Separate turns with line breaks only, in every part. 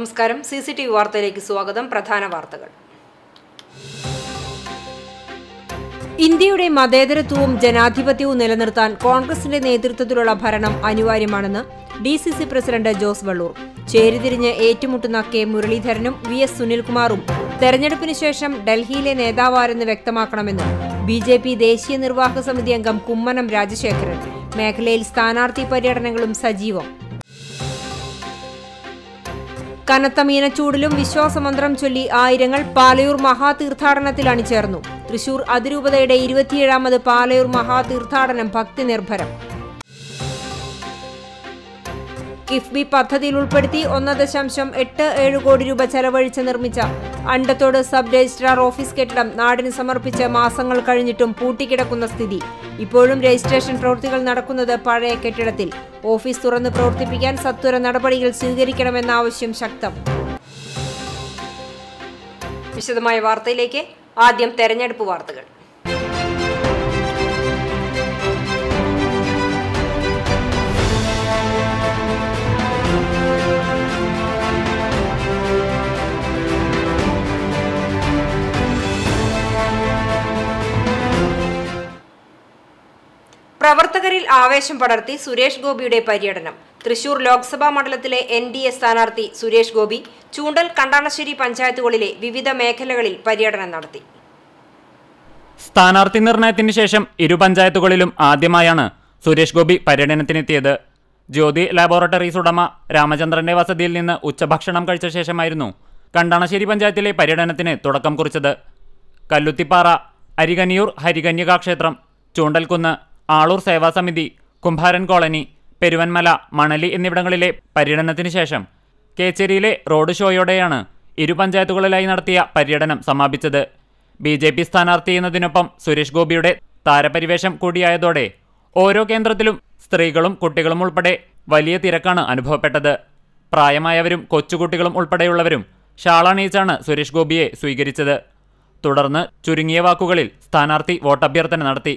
നമസ്കാരം C C T V വാർത്തയിലേക്ക് സ്വാഗതം പ്രധാന വാർത്തകൾ ഇന്ത്യയുടെ മതേതരത്വവും ജനാധിപത്യവും നിലനിർത്താൻ കോൺഗ്രസിന്റെ നേതൃത്വത്തിലുള്ള ഭരണം അനിവാര്യമാണെന്ന് D C C president Jose Valloor ചേരിതിരിഞ്ഞ് ഏറ്റുമുട്ടുന്ന കെ മുരളീധരനും വി എസ് സുനിൽകുമാറും തെരഞ്ഞെടുപ്പിന് ശേഷം ഡൽഹിയിലെ നേതാവാരെന്ന് വ്യക്തമാക്കണമെന്ന് ബി ജെ പി ദേശീയ നിർവാഹക സമിതി അംഗം കുമ്മനം രാജശേഖരൻ മേഖലയിൽ സ്ഥാനാർത്ഥി പര്യടനങ്ങളും സജീവം കനത്ത മീനച്ചൂടിലും വിശ്വാസമന്ത്രം ചൊല്ലി ആയിരങ്ങൾ പാലയൂർ മഹാതീർത്ഥാടനത്തിൽ അണിചേർന്നു തൃശൂർ അതിരൂപതയുടെ ഇരുപത്തിയേഴാമത് പാലയൂർ മഹാതീർത്ഥാടനം ഭക്തി നിർഭരം കിഫ്ബി പദ്ധതിയിൽ ഉൾപ്പെടുത്തി ഒന്ന് ദശാംശം എട്ട് ഏഴ് കോടി രൂപ ചെലവഴിച്ച് നിർമ്മിച്ച അണ്ടത്തോട് സബ് രജിസ്ട്രാർ ഓഫീസ് കെട്ടിടം നാടിന് സമർപ്പിച്ച് മാസങ്ങൾ കഴിഞ്ഞിട്ടും പൂട്ടിക്കിടക്കുന്ന സ്ഥിതി ഇപ്പോഴും രജിസ്ട്രേഷൻ പ്രവൃത്തികൾ നടക്കുന്നത് പഴയ കെട്ടിടത്തിൽ ഓഫീസ് തുറന്ന് പ്രവർത്തിപ്പിക്കാൻ സത്വര നടപടികൾ സ്വീകരിക്കണമെന്ന ആവശ്യം ശക്തം വിശദമായ വാർത്തയിലേക്ക് ആദ്യം തെരഞ്ഞെടുപ്പ് വാർത്തകൾ ആവേശം പടർത്തി സുരേഷ് ഗോപിയുടെ പര്യടനം തൃശൂർ ലോക്സഭാ മണ്ഡലത്തിലെ എൻ ഡി എ സ്ഥാനാർത്ഥി സുരേഷ് ഗോപി ചൂണ്ടൽ കണ്ടാണശ്ശേരി പഞ്ചായത്തുകളിലെ വിവിധ മേഖലകളിൽ പര്യടനം നടത്തി
സ്ഥാനാർത്ഥി നിർണയത്തിന് ശേഷം ഇരു പഞ്ചായത്തുകളിലും ആദ്യമായാണ് സുരേഷ് ഗോപി പര്യടനത്തിനെത്തിയത് ജ്യോതി ലാബോറട്ടറീസ് ഉടമ രാമചന്ദ്രന്റെ വസതിയിൽ നിന്ന് ഉച്ചഭക്ഷണം കഴിച്ച ശേഷമായിരുന്നു കണ്ടാണശ്ശേരി പഞ്ചായത്തിലെ പര്യടനത്തിന് തുടക്കം കുറിച്ചത് കല്ലുത്തിപ്പാറ അരികനിയൂർ ഹരികന്യകാ ക്ഷേത്രം ചൂണ്ടൽക്കുന്ന് ആളൂർ സേവാസമിതി കുംഭാരൻ കോളനി പെരുവന്മല മണലി എന്നിവിടങ്ങളിലെ പര്യടനത്തിന് ശേഷം കേച്ചേരിയിലെ റോഡ് ഷോയോടെയാണ് ഇരു പഞ്ചായത്തുകളിലായി നടത്തിയ പര്യടനം സമാപിച്ചത് ബി ജെ പി സ്ഥാനാർത്ഥി എന്നതിനൊപ്പം സുരേഷ് ഗോപിയുടെ താരപരിവേഷം കൂടിയായതോടെ ഓരോ കേന്ദ്രത്തിലും സ്ത്രീകളും കുട്ടികളും ഉൾപ്പെടെ വലിയ തിരക്കാണ് അനുഭവപ്പെട്ടത് പ്രായമായവരും കൊച്ചുകുട്ടികളും ഉൾപ്പെടെയുള്ളവരും ഷാളാണീച്ചാണ് സുരേഷ് ഗോപിയെ സ്വീകരിച്ചത് തുടർന്ന് ചുരുങ്ങിയ വാക്കുകളിൽ സ്ഥാനാർത്ഥി വോട്ടഭ്യർത്ഥന നടത്തി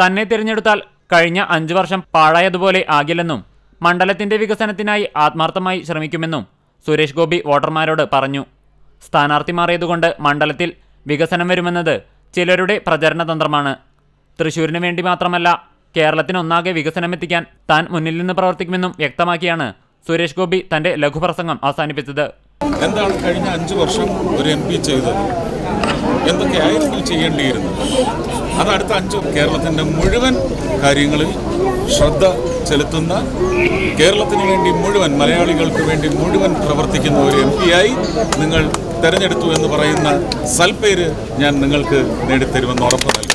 തന്നെ തിരഞ്ഞെടുത്താൽ കഴിഞ്ഞ അഞ്ചു വർഷം പാഴായതുപോലെ ആകില്ലെന്നും മണ്ഡലത്തിന്റെ വികസനത്തിനായി ആത്മാർത്ഥമായി ശ്രമിക്കുമെന്നും സുരേഷ് ഗോപി വോട്ടർമാരോട് പറഞ്ഞു സ്ഥാനാർത്ഥി മാറിയതുകൊണ്ട് മണ്ഡലത്തിൽ വികസനം വരുമെന്നത് ചിലരുടെ തന്ത്രമാണ് തൃശൂരിനു വേണ്ടി മാത്രമല്ല കേരളത്തിനൊന്നാകെ വികസനമെത്തിക്കാൻ താൻ മുന്നിൽ നിന്ന് പ്രവർത്തിക്കുമെന്നും വ്യക്തമാക്കിയാണ് സുരേഷ് ഗോപി തന്റെ ലഘുപ്രസംഗം അവസാനിപ്പിച്ചത്
എന്താണ് കഴിഞ്ഞ അഞ്ചു വർഷം ഒരു എം പി ചെയ്തത് എന്തൊക്കെയായിരിക്കും ചെയ്യേണ്ടിയിരുന്നത്
അത് അടുത്ത അഞ്ച് കേരളത്തിൻ്റെ മുഴുവൻ കാര്യങ്ങളിൽ ശ്രദ്ധ ചെലുത്തുന്ന കേരളത്തിന് വേണ്ടി മുഴുവൻ മലയാളികൾക്ക് വേണ്ടി മുഴുവൻ പ്രവർത്തിക്കുന്ന ഒരു എം പിയായി നിങ്ങൾ തിരഞ്ഞെടുത്തു എന്ന് പറയുന്ന സൽപ്പേര് ഞാൻ നിങ്ങൾക്ക് നേടിത്തരുമെന്ന് ഉറപ്പ് നൽകി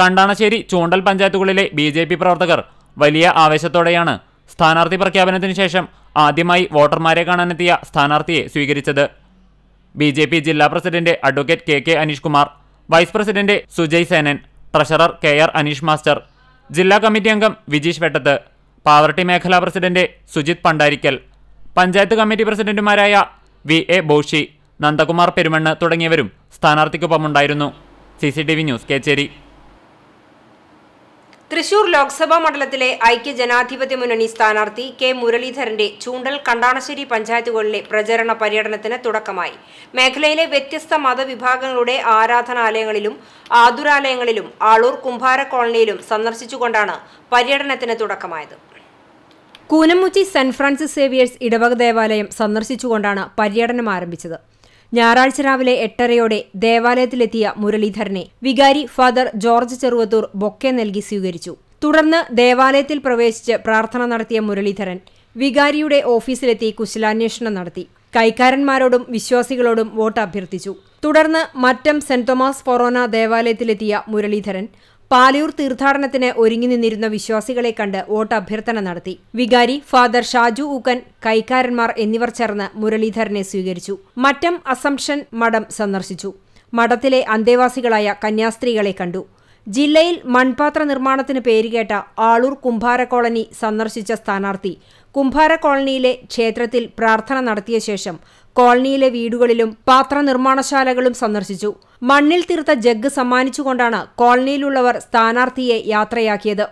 കണ്ടാണശ്ശേരി ചൂണ്ടൽ പഞ്ചായത്തുകളിലെ ബി പ്രവർത്തകർ വലിയ ആവേശത്തോടെയാണ് സ്ഥാനാർത്ഥി പ്രഖ്യാപനത്തിന് ശേഷം ആദ്യമായി വോട്ടർമാരെ കാണാനെത്തിയ സ്ഥാനാർത്ഥിയെ സ്വീകരിച്ചത് ബി ജെ പി ജില്ലാ president advocate K K Aneesh Kumar vice president Sujay Senan treasurer K R Aneesh master ജില്ലാ കമ്മിറ്റി അംഗം വിജീഷ് വെട്ടത്ത് പാവർട്ടി മേഖലാ പ്രസിഡന്റ് സുജിത് പണ്ടാരിക്കൽ പഞ്ചായത്ത് കമ്മിറ്റി പ്രസിഡന്റുമാരായ വി എ ബോഷി നന്ദകുമാർ പെരുമണ്ണ് തുടങ്ങിയവരും സ്ഥാനാർത്ഥിക്കൊപ്പമുണ്ടായിരുന്നു C C T V news Kechery
Thrissur Lok Sabha മണ്ഡലത്തിലെ ഐക്യ ജനാധിപത്യ മുന്നണി സ്ഥാനാർത്ഥി കെ മുരളീധരന്റെ ചൂണ്ടൽ കണ്ടാണശ്ശേരി പഞ്ചായത്തുകളിലെ പ്രചരണ പര്യടനത്തിന് തുടക്കമായി മേഖലയിലെ വ്യത്യസ്ത മതവിഭാഗങ്ങളുടെ ആരാധനാലയങ്ങളിലും ആതുരാലയങ്ങളിലും ആളൂർ കുംഭാര കോളനിയിലും സന്ദർശിച്ചുകൊണ്ടാണ് പര്യടനത്തിന് തുടക്കമായത് കൂനമുച്ചി സെന്റ് ഫ്രാൻസിസ് സേവിയേഴ്സ് ഇടവക ദേവാലയം സന്ദർശിച്ചുകൊണ്ടാണ് പര്യടനം ആരംഭിച്ചത് ഞായറാഴ്ച രാവിലെ എട്ടരയോടെ ദേവാലയത്തിലെത്തിയ മുരളീധരനെ വികാരി ഫാദർ ജോർജ് ചെറുവത്തൂർ ബൊക്കെ നൽകി സ്വീകരിച്ചു തുടർന്ന് ദേവാലയത്തിൽ പ്രവേശിച്ച് പ്രാർത്ഥന നടത്തിയ മുരളീധരൻ വികാരിയുടെ ഓഫീസിലെത്തി കുശലാന്വേഷണം നടത്തി കൈക്കാരന്മാരോടും വിശ്വാസികളോടും വോട്ട് അഭ്യർത്ഥിച്ചു തുടർന്ന് മറ്റം സെന്റ് തോമസ് ഫൊറോന ദേവാലയത്തിലെത്തിയ മുരളീധരൻ പാലയൂർ തീർത്ഥാടനത്തിന് ഒരുങ്ങി നിന്നിരുന്ന വിശ്വാസികളെ കണ്ട് വോട്ട് അഭ്യർത്ഥന നടത്തി വികാരി ഫാദർ ഷാജു ഊക്കൻ കൈക്കാരന്മാർ എന്നിവർ ചേർന്ന് മുരളീധരനെ സ്വീകരിച്ചു മറ്റം അസംഷൻ മഠം സന്ദർശിച്ചു മഠത്തിലെ അന്തേവാസികളായ കന്യാസ്ത്രീകളെ കണ്ടു ജില്ലയിൽ മൺപാത്ര നിർമ്മാണത്തിന് പേരുകേട്ട ആളൂർ കുംഭാര കോളനി സന്ദർശിച്ച സ്ഥാനാർത്ഥി കുംഭാര കോളനിയിലെ ക്ഷേത്രത്തിൽ പ്രാർത്ഥന നടത്തിയ ശേഷം കോളനിയിലെ വീടുകളിലും പാത്രനിർമ്മാണശാലകളും സന്ദർശിച്ചു മണ്ണിൽ തീർത്ത ജഗ് സമ്മാനിച്ചുകൊണ്ടാണ് കോളനിയിലുള്ളവർ സ്ഥാനാർത്ഥിയെ യാത്രയാക്കിയത്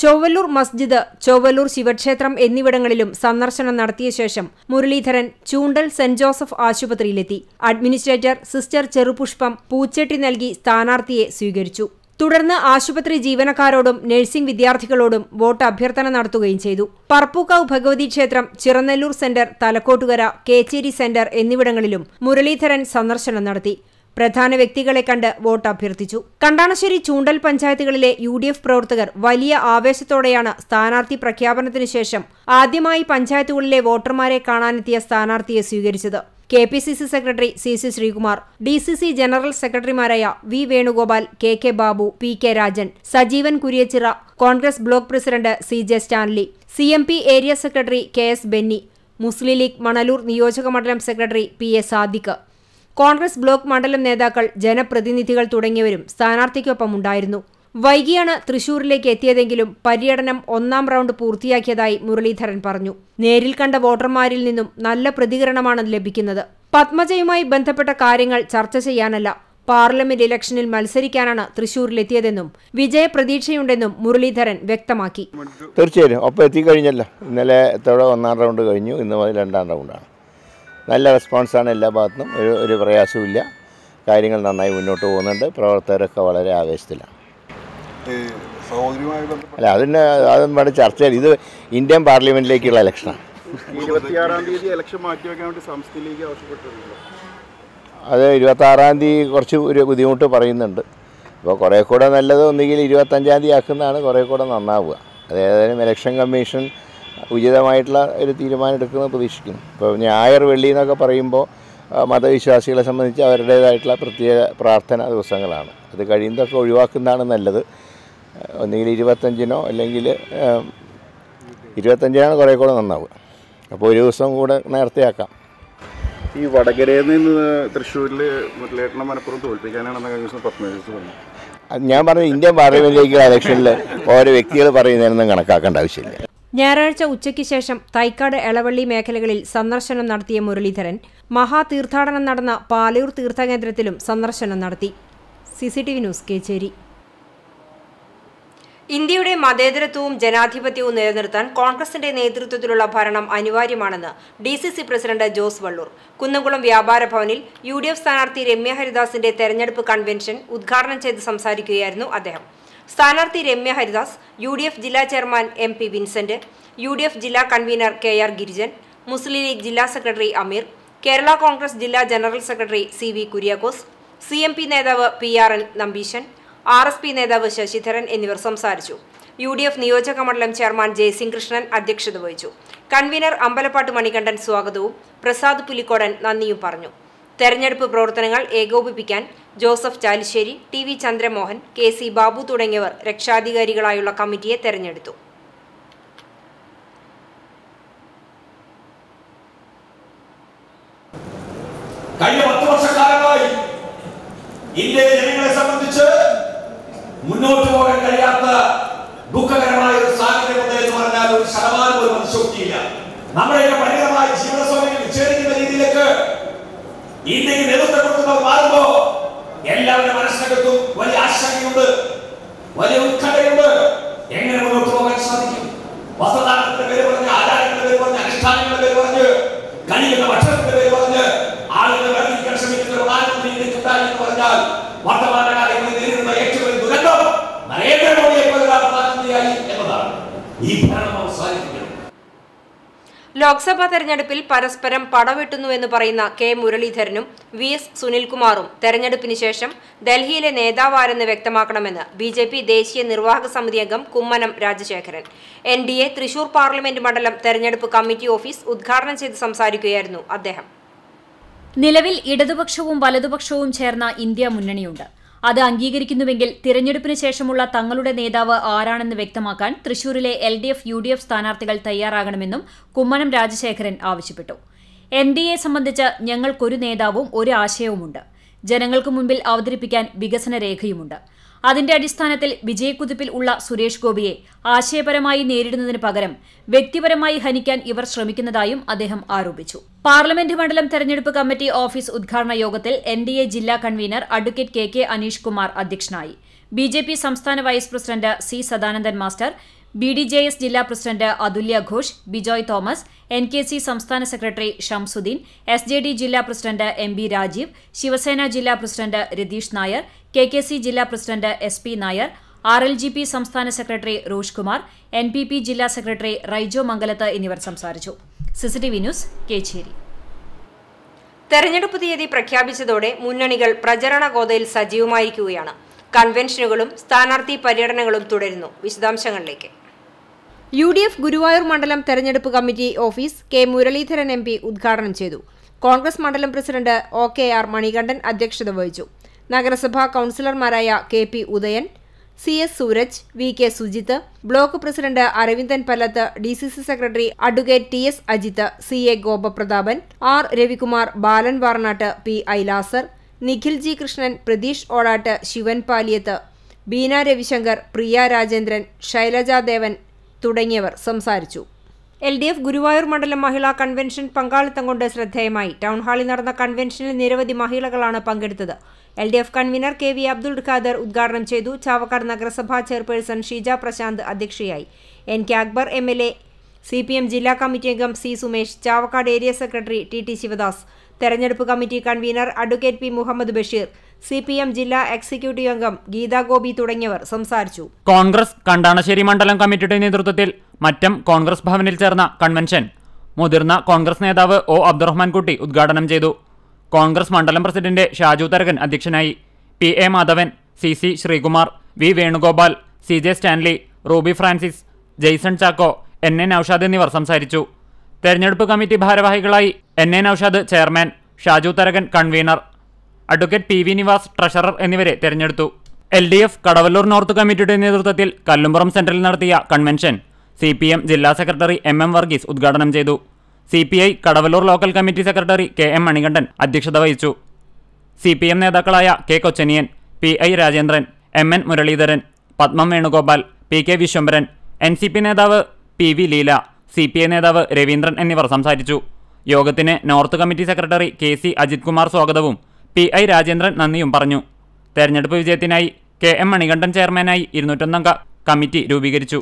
ചൊവ്വല്ലൂർ മസ്ജിദ് ചൊവ്വല്ലൂർ ശിവക്ഷേത്രം എന്നിവിടങ്ങളിലും സന്ദർശനം നടത്തിയ ശേഷം മുരളീധരൻ ചൂണ്ടൽ സെന്റ് ജോസഫ് ആശുപത്രിയിലെത്തി അഡ്മിനിസ്ട്രേറ്റർ സിസ്റ്റർ ചെറുപുഷ്പം പൂച്ചെട്ടി നൽകി സ്ഥാനാർത്ഥിയെ സ്വീകരിച്ചു തുടർന്ന് ആശുപത്രി ജീവനക്കാരോടും നഴ്സിംഗ് വിദ്യാർത്ഥികളോടും വോട്ട് അഭ്യർത്ഥന നടത്തുകയും ചെയ്തു പർപ്പൂക്കാവ് ഭഗവതി ക്ഷേത്രം ചിറനെല്ലൂർ സെന്റർ തലക്കോട്ടുകര കേച്ചേരി സെന്റർ എന്നിവിടങ്ങളിലും മുരളീധരൻ സന്ദർശനം നടത്തി പ്രധാന വ്യക്തികളെ കണ്ട് വോട്ട് അഭ്യർത്ഥിച്ചു കണ്ടാണശ്ശേരി ചൂണ്ടൽ പഞ്ചായത്തുകളിലെ യു ഡി എഫ് പ്രവർത്തകർ വലിയ ആവേശത്തോടെയാണ് സ്ഥാനാർത്ഥി പ്രഖ്യാപനത്തിനു ശേഷം ആദ്യമായി പഞ്ചായത്തുകളിലെ വോട്ടർമാരെ കാണാനെത്തിയ സ്ഥാനാർത്ഥിയെ സ്വീകരിച്ചത് K P C C secretary C C Sreekumar D C C general സെക്രട്ടറിമാരായ V Venugopal K K Babu P K Rajan Sajeevan Kuriachira Congress block president C J Stanley C M P area secretary K S Benny Muslim League Manalur നിയോജക മണ്ഡലം secretary P A Sadiq Congress block മണ്ഡലം നേതാക്കൾ ജനപ്രതിനിധികൾ തുടങ്ങിയവരും സ്ഥാനാർത്ഥിക്കൊപ്പമുണ്ടായിരുന്നു വൈകിയാണ് തൃശൂരിലേക്ക് എത്തിയതെങ്കിലും പര്യടനം ഒന്നാം റൗണ്ട് പൂർത്തിയാക്കിയതായി മുരളീധരൻ പറഞ്ഞു നേരിൽ കണ്ട വോട്ടർമാരിൽ നിന്നും നല്ല പ്രതികരണമാണ് ലഭിക്കുന്നത് പത്മജയുമായി ബന്ധപ്പെട്ട കാര്യങ്ങൾ ചർച്ച ചെയ്യാനല്ല പാർലമെന്റ് ഇലക്ഷനിൽ മത്സരിക്കാനാണ് തൃശൂരിലെത്തിയതെന്നും വിജയപ്രതീക്ഷയുണ്ടെന്നും മുരളീധരൻ വ്യക്തമാക്കി
തീർച്ചയായും ഒപ്പം എത്തിക്കഴിഞ്ഞല്ലോ ഇന്നലെ ഒന്നാം റൗണ്ട് കഴിഞ്ഞു ഇന്ന് രണ്ടാം റൗണ്ടാണ് നല്ല റെസ്പോൺസാണ് എല്ലാ ഭാഗത്തും ഒരു ഒരു പ്രയാസവും കാര്യങ്ങൾ നന്നായി മുന്നോട്ട് പോകുന്നുണ്ട് പ്രവർത്തകരൊക്കെ വളരെ ആവേശത്തിലാണ് അല്ല അതിന് അതും വേണ്ട ചർച്ച ഇത് ഇന്ത്യൻ പാർലമെന്റിലേക്കുള്ള ഇലക്ഷനാണ് അത് ഇരുപത്തി ആറാം മാറ്റി വെക്കാൻ വേണ്ടി തീയതി കുറച്ച് ഒരു ബുദ്ധിമുട്ട് പറയുന്നുണ്ട് അപ്പോൾ കുറേ കൂടെ നല്ലത് ഒന്നുകിൽ ഇരുപത്തഞ്ചാം തീയതി ആക്കുന്നതാണ് കുറേ കൂടെ നന്നാവുക അതേതായാലും ഇലക്ഷൻ കമ്മീഷൻ ഉചിതമായിട്ടുള്ള ഒരു തീരുമാനം എടുക്കുന്നത് പ്രതീക്ഷിക്കുന്നു ഇപ്പോൾ ഞായർ വെള്ളി എന്നൊക്കെ പറയുമ്പോൾ മതവിശ്വാസികളെ സംബന്ധിച്ച് അവരുടേതായിട്ടുള്ള പ്രത്യേക പ്രാർത്ഥനാ ദിവസങ്ങളാണ് അത് കഴിയുന്നതൊക്കെ ഒഴിവാക്കുന്നതാണ് നല്ലത് ഒന്നുകിൽ ഇരുപത്തഞ്ചിനോ അല്ലെങ്കിൽ ഇരുപത്തഞ്ചിനാണ് കുറേ കൂടെ നന്നാവുക അപ്പോൾ ഒരു ദിവസം കൂടെ നേരത്തെ ആക്കാം ഈ വടകരയിൽ നിന്ന് തൃശ്ശൂരിൽ മുരളിയേട്ടനെ മലപ്പുറം തോൽപ്പിക്കാനാണെന്ന്
കഴിഞ്ഞ പറഞ്ഞു
ഞാൻ പറഞ്ഞ ഇന്ത്യൻ പാർലമെന്റിലേക്ക് ഇലക്ഷനിൽ ഓരോ വ്യക്തികൾ പറയുന്നതിനൊന്നും കണക്കാക്കേണ്ട ആവശ്യമില്ല
ഞായറാഴ്ച ഉച്ചയ്ക്ക് ശേഷം തൈക്കാട് എളവള്ളി മേഖലകളിൽ സന്ദർശനം നടത്തിയ മുരളീധരൻ മഹാതീർത്ഥാടനം നടന്ന പാലയൂർ തീർത്ഥകേന്ദ്രത്തിലും സന്ദർശനം നടത്തി C C T V news Kechery ഇന്ത്യയുടെ മതേതരത്വവും ജനാധിപത്യവും നിലനിർത്താൻ കോൺഗ്രസിന്റെ നേതൃത്വത്തിലുള്ള ഭരണം അനിവാര്യമാണെന്ന് D C C president Jose Valloor Kunnamkulam വ്യാപാര ഭവനിൽ യു ഡി എഫ് സ്ഥാനാർത്ഥി രമ്യ ഹരിദാസിന്റെ തെരഞ്ഞെടുപ്പ് കൺവെൻഷൻ ഉദ്ഘാടനം ചെയ്ത് സംസാരിക്കുകയായിരുന്നു അദ്ദേഹം സ്ഥാനാർത്ഥി Ramya Haridas U D F ജില്ലാ chairman M P Vincent U D F ജില്ലാ convener K R Girijan Muslim League ജില്ലാ സെക്രട്ടറി അമീർ കേരള കോൺഗ്രസ് ജില്ലാ general secretary C V Kuriakose C M P നേതാവ് P R Nambeesan R S P നേതാവ് ശശിധരൻ എന്നിവർ സംസാരിച്ചു യു ഡി എഫ് നിയോജക മണ്ഡലം ചെയർമാൻ ജയസിംഗ് കൃഷ്ണൻ അധ്യക്ഷത വഹിച്ചു കൺവീനർ അമ്പലപ്പാട്ട് മണികണ്ഠൻ സ്വാഗതവും പ്രസാദ് പുലിക്കോടൻ നന്ദിയും പറഞ്ഞു തെരഞ്ഞെടുപ്പ് പ്രവർത്തനങ്ങൾ ഏകോപിപ്പിക്കാൻ Joseph Chalissery T V Chandramohan K C Babu തുടങ്ങിയവർ രക്ഷാധികാരികളായുള്ള കമ്മിറ്റിയെ തെരഞ്ഞെടുത്തു
കഴിഞ്ഞ പത്ത് വർഷക്കാലമായി ഇന്ത്യയിലെ
ജനങ്ങളെ സംബന്ധിച്ച് മുന്നോട്ട് പോകാൻ കഴിയാത്ത ദുഃഖകരമായ ഒരു സാഹചര്യം എന്ന് പറഞ്ഞാൽ ഒരു ശതമാനം ഒരു മനുഷ്യക്തിയില്ല നമ്മുടെ പരിമിതമായ ജീവിത സൗകര്യം വിച്ഛേദിക്കുന്ന രീതിയിലേക്ക് ഇന്ത്യക്ക് നേതൃത്വം കൊടുക്കുന്നവർ മാറുമ്പോ എല്ലാവരുടെ മനസ്സിനകത്തും വലിയ ആശങ്കയുണ്ട് വലിയ ഉത്കണ്ഠയുണ്ട് എങ്ങനെ മുന്നോട്ട് പോകാൻ സാധിക്കും വസ്ത്രദാനത്തിന്റെ പേര് പറഞ്ഞ് ആചാരങ്ങളുടെ പേര് പറഞ്ഞ് അനുഷ്ഠാനങ്ങളുടെ പേര് പറഞ്ഞ് കഴിയുന്ന
ഭക്ഷണത്തിന്റെ പേര് പറഞ്ഞ്
ആളുകളെ വെള്ളിക്കാൻ ശ്രമിക്കുന്ന പ്രധാനമന്ത്രി എന്ന് പറഞ്ഞാൽ വർത്തമാനകാലങ്ങളിൽ
ലോക്സഭാ തെരഞ്ഞെടുപ്പിൽ പരസ്പരം പടവെട്ടുന്നുവെന്ന് പറയുന്ന കെ മുരളീധരനും വി എസ് സുനിൽകുമാറും തെരഞ്ഞെടുപ്പിന് ശേഷം ഡൽഹിയിലെ നേതാവാരെന്ന് വ്യക്തമാക്കണമെന്ന് ബി ജെ പി ദേശീയ നിർവാഹക സമിതി അംഗം Kummanam Rajasekharan N D A Thrissur parliament മണ്ഡലം തെരഞ്ഞെടുപ്പ് കമ്മിറ്റി ഓഫീസ് ഉദ്ഘാടനം ചെയ്ത് സംസാരിക്കുകയായിരുന്നു
അദ്ദേഹം നിലവിൽ ഇടതുപക്ഷവും വലതുപക്ഷവും ചേർന്ന ഇന്ത്യ മുന്നണിയുണ്ട് അത് അംഗീകരിക്കുന്നുവെങ്കിൽ തിരഞ്ഞെടുപ്പിന് ശേഷമുള്ള തങ്ങളുടെ നേതാവ് ആരാണെന്ന് വ്യക്തമാക്കാൻ തൃശൂരിലെ L D F U D F സ്ഥാനാർത്ഥികൾ തയ്യാറാകണമെന്നും കുമ്മനം രാജശേഖരൻ ആവശ്യപ്പെട്ടു എൻ ഡി എ സംബന്ധിച്ച് ഞങ്ങൾക്കൊരു നേതാവും ഒരു ആശയവുമുണ്ട് ജനങ്ങൾക്ക് മുമ്പിൽ അവതരിപ്പിക്കാൻ വികസന രേഖയുമുണ്ട് അതിന്റെ അടിസ്ഥാനത്തിൽ വിജയക്കുതിപ്പിൽ ഉള്ള സുരേഷ് ഗോപിയെ ആശയപരമായി നേരിടുന്നതിന് പകരം വ്യക്തിപരമായി ഹനിക്കാൻ ഇവർ ശ്രമിക്കുന്നതായും അദ്ദേഹം ആരോപിച്ചു പാർലമെന്റ് മണ്ഡലം തെരഞ്ഞെടുപ്പ് കമ്മിറ്റി ഓഫീസ് ഉദ്ഘാടന യോഗത്തിൽ എൻ ജില്ലാ convener advocate K K Aneesh Kumar അധ്യക്ഷനായി ബി ജെ പി സംസ്ഥാന vice president C Sadanandan master B D J S ജില്ലാ president Athulya Ghosh Bijoy Thomas N K C സംസ്ഥാന secretary Shamsuddin S J D ജില്ലാ president M B Rajeev Shiv Sena ജില്ലാ president Ratheesh Nair K K C ജില്ലാ president S P Nair R L G P സംസ്ഥാന secretary Rosh Kumar N P P ജില്ലാ secretary റൈജോ Mangalath എന്നിവർ സംസാരിച്ചു CCTV news Kecheri
തെരഞ്ഞെടുപ്പ് തീയതി പ്രഖ്യാപിച്ചതോടെ മുന്നണികൾ പ്രചരണ ഗോതയിൽ സജീവമായിരിക്കുകയാണ് കൺവെൻഷനുകളും സ്ഥാനാർത്ഥി പര്യടനങ്ങളും തുടരുന്നു വിശദാംശങ്ങളിലേക്ക് യു ഡി എഫ് ഗുരുവായൂർ മണ്ഡലം തെരഞ്ഞെടുപ്പ് committee office K Muraleedharan M P ഉദ്ഘാടനം ചെയ്തു കോൺഗ്രസ് മണ്ഡലം president O K R Manikandan അധ്യക്ഷത വഹിച്ചു നഗരസഭാ കൗൺസിലർമാരായ K P Udayan C S Sooraj V K Sujith block president Aravindan Pallath D C C secretary advocate T S Ajith C A Gopaprathapan R Ravikumar Balan Varnatt P Ailasar Nikhil G Krishnan Pratheesh Odatt Sivan Paliyath Beena Ravisankar Priya Rajendran Shailajadevan തുടങ്ങിയവർ സംസാരിച്ചു എൽ ഡി എഫ് ഗുരുവായൂർ മണ്ഡലം മഹിളാ കൺവെൻഷൻ പങ്കാളിത്തം കൊണ്ട് ശ്രദ്ധേയമായി ടൗൺഹാളിൽ നടന്ന കൺവെൻഷനിൽ നിരവധി മഹിളകളാണ് പങ്കെടുത്തത് L D F convener K V Abdul Khader ഉദ്ഘാടനം ചെയ്തു ചാവക്കാട് നഗരസഭാ ചെയർപേഴ്സൺ ഷീജ പ്രശാന്ത് അധ്യക്ഷയായി N K Akbar M L A C P M ജില്ലാ കമ്മിറ്റി അംഗം C Sumesh Chavakkad area secretary T T Sivadas തെരഞ്ഞെടുപ്പ് committee convener advocate P Muhammad Basheer C P M ജില്ലാ എക്സിക്യൂട്ടീവ് അംഗം ഗോപി തുടങ്ങിയവർ സംസാരിച്ചു
കോൺഗ്രസ് കണ്ടാണശ്ശേരി മണ്ഡലം കമ്മിറ്റിയുടെ നേതൃത്വത്തിൽ മറ്റം കോൺഗ്രസ് ഭവനിൽ ചേർന്ന കൺവെൻഷൻ മുതിർന്ന കോൺഗ്രസ് നേതാവ് ഒ അബ്ദുറഹ്മാൻ കുട്ടി ഉദ്ഘാടനം ചെയ്തു കോൺഗ്രസ് മണ്ഡലം പ്രസിഡന്റ് ഷാജു തരകൻ അധ്യക്ഷനായി P A Madhavan C C Sreekumar V Venugopal C J Stanley Ruby Francis Jaison Chacko N N Aushad എന്നിവർ സംസാരിച്ചു തെരഞ്ഞെടുപ്പ് കമ്മിറ്റി ഭാരവാഹികളായി N N Aushad chairman Shaju Tharakan convener advocate P V Nivas treasurer എന്നിവരെ തെരഞ്ഞെടുത്തു L D F Kadavallur north കമ്മിറ്റിയുടെ നേതൃത്വത്തിൽ കല്ലുംപുറം സെന്ററിൽ നടത്തിയ കൺവെൻഷൻ സി പി എം ജില്ലാ സെക്രട്ടറി എം എം വർഗീസ് ഉദ്ഘാടനം ചെയ്തു C P I Kadavallur local committee secretary K M Manikandan അധ്യക്ഷത വഹിച്ചു സി പി എം നേതാക്കളായ K Kochaniyan P I Rajendran M N Muraleedharan Pathmam Venugopal P K Viswambharan N C P നേതാവ് P V Leela C P I നേതാവ് രവീന്ദ്രൻ എന്നിവർ സംസാരിച്ചു യോഗത്തിന് north committee secretary K C Ajith Kumar സ്വാഗതവും P I Rajendran നന്ദിയും പറഞ്ഞു തെരഞ്ഞെടുപ്പ് വിജയത്തിനായി കെ എം മണികണ്ഠൻ ചെയർമാനായി ഇരുന്നൂറ്റൊന്നംഗ കമ്മിറ്റി രൂപീകരിച്ചു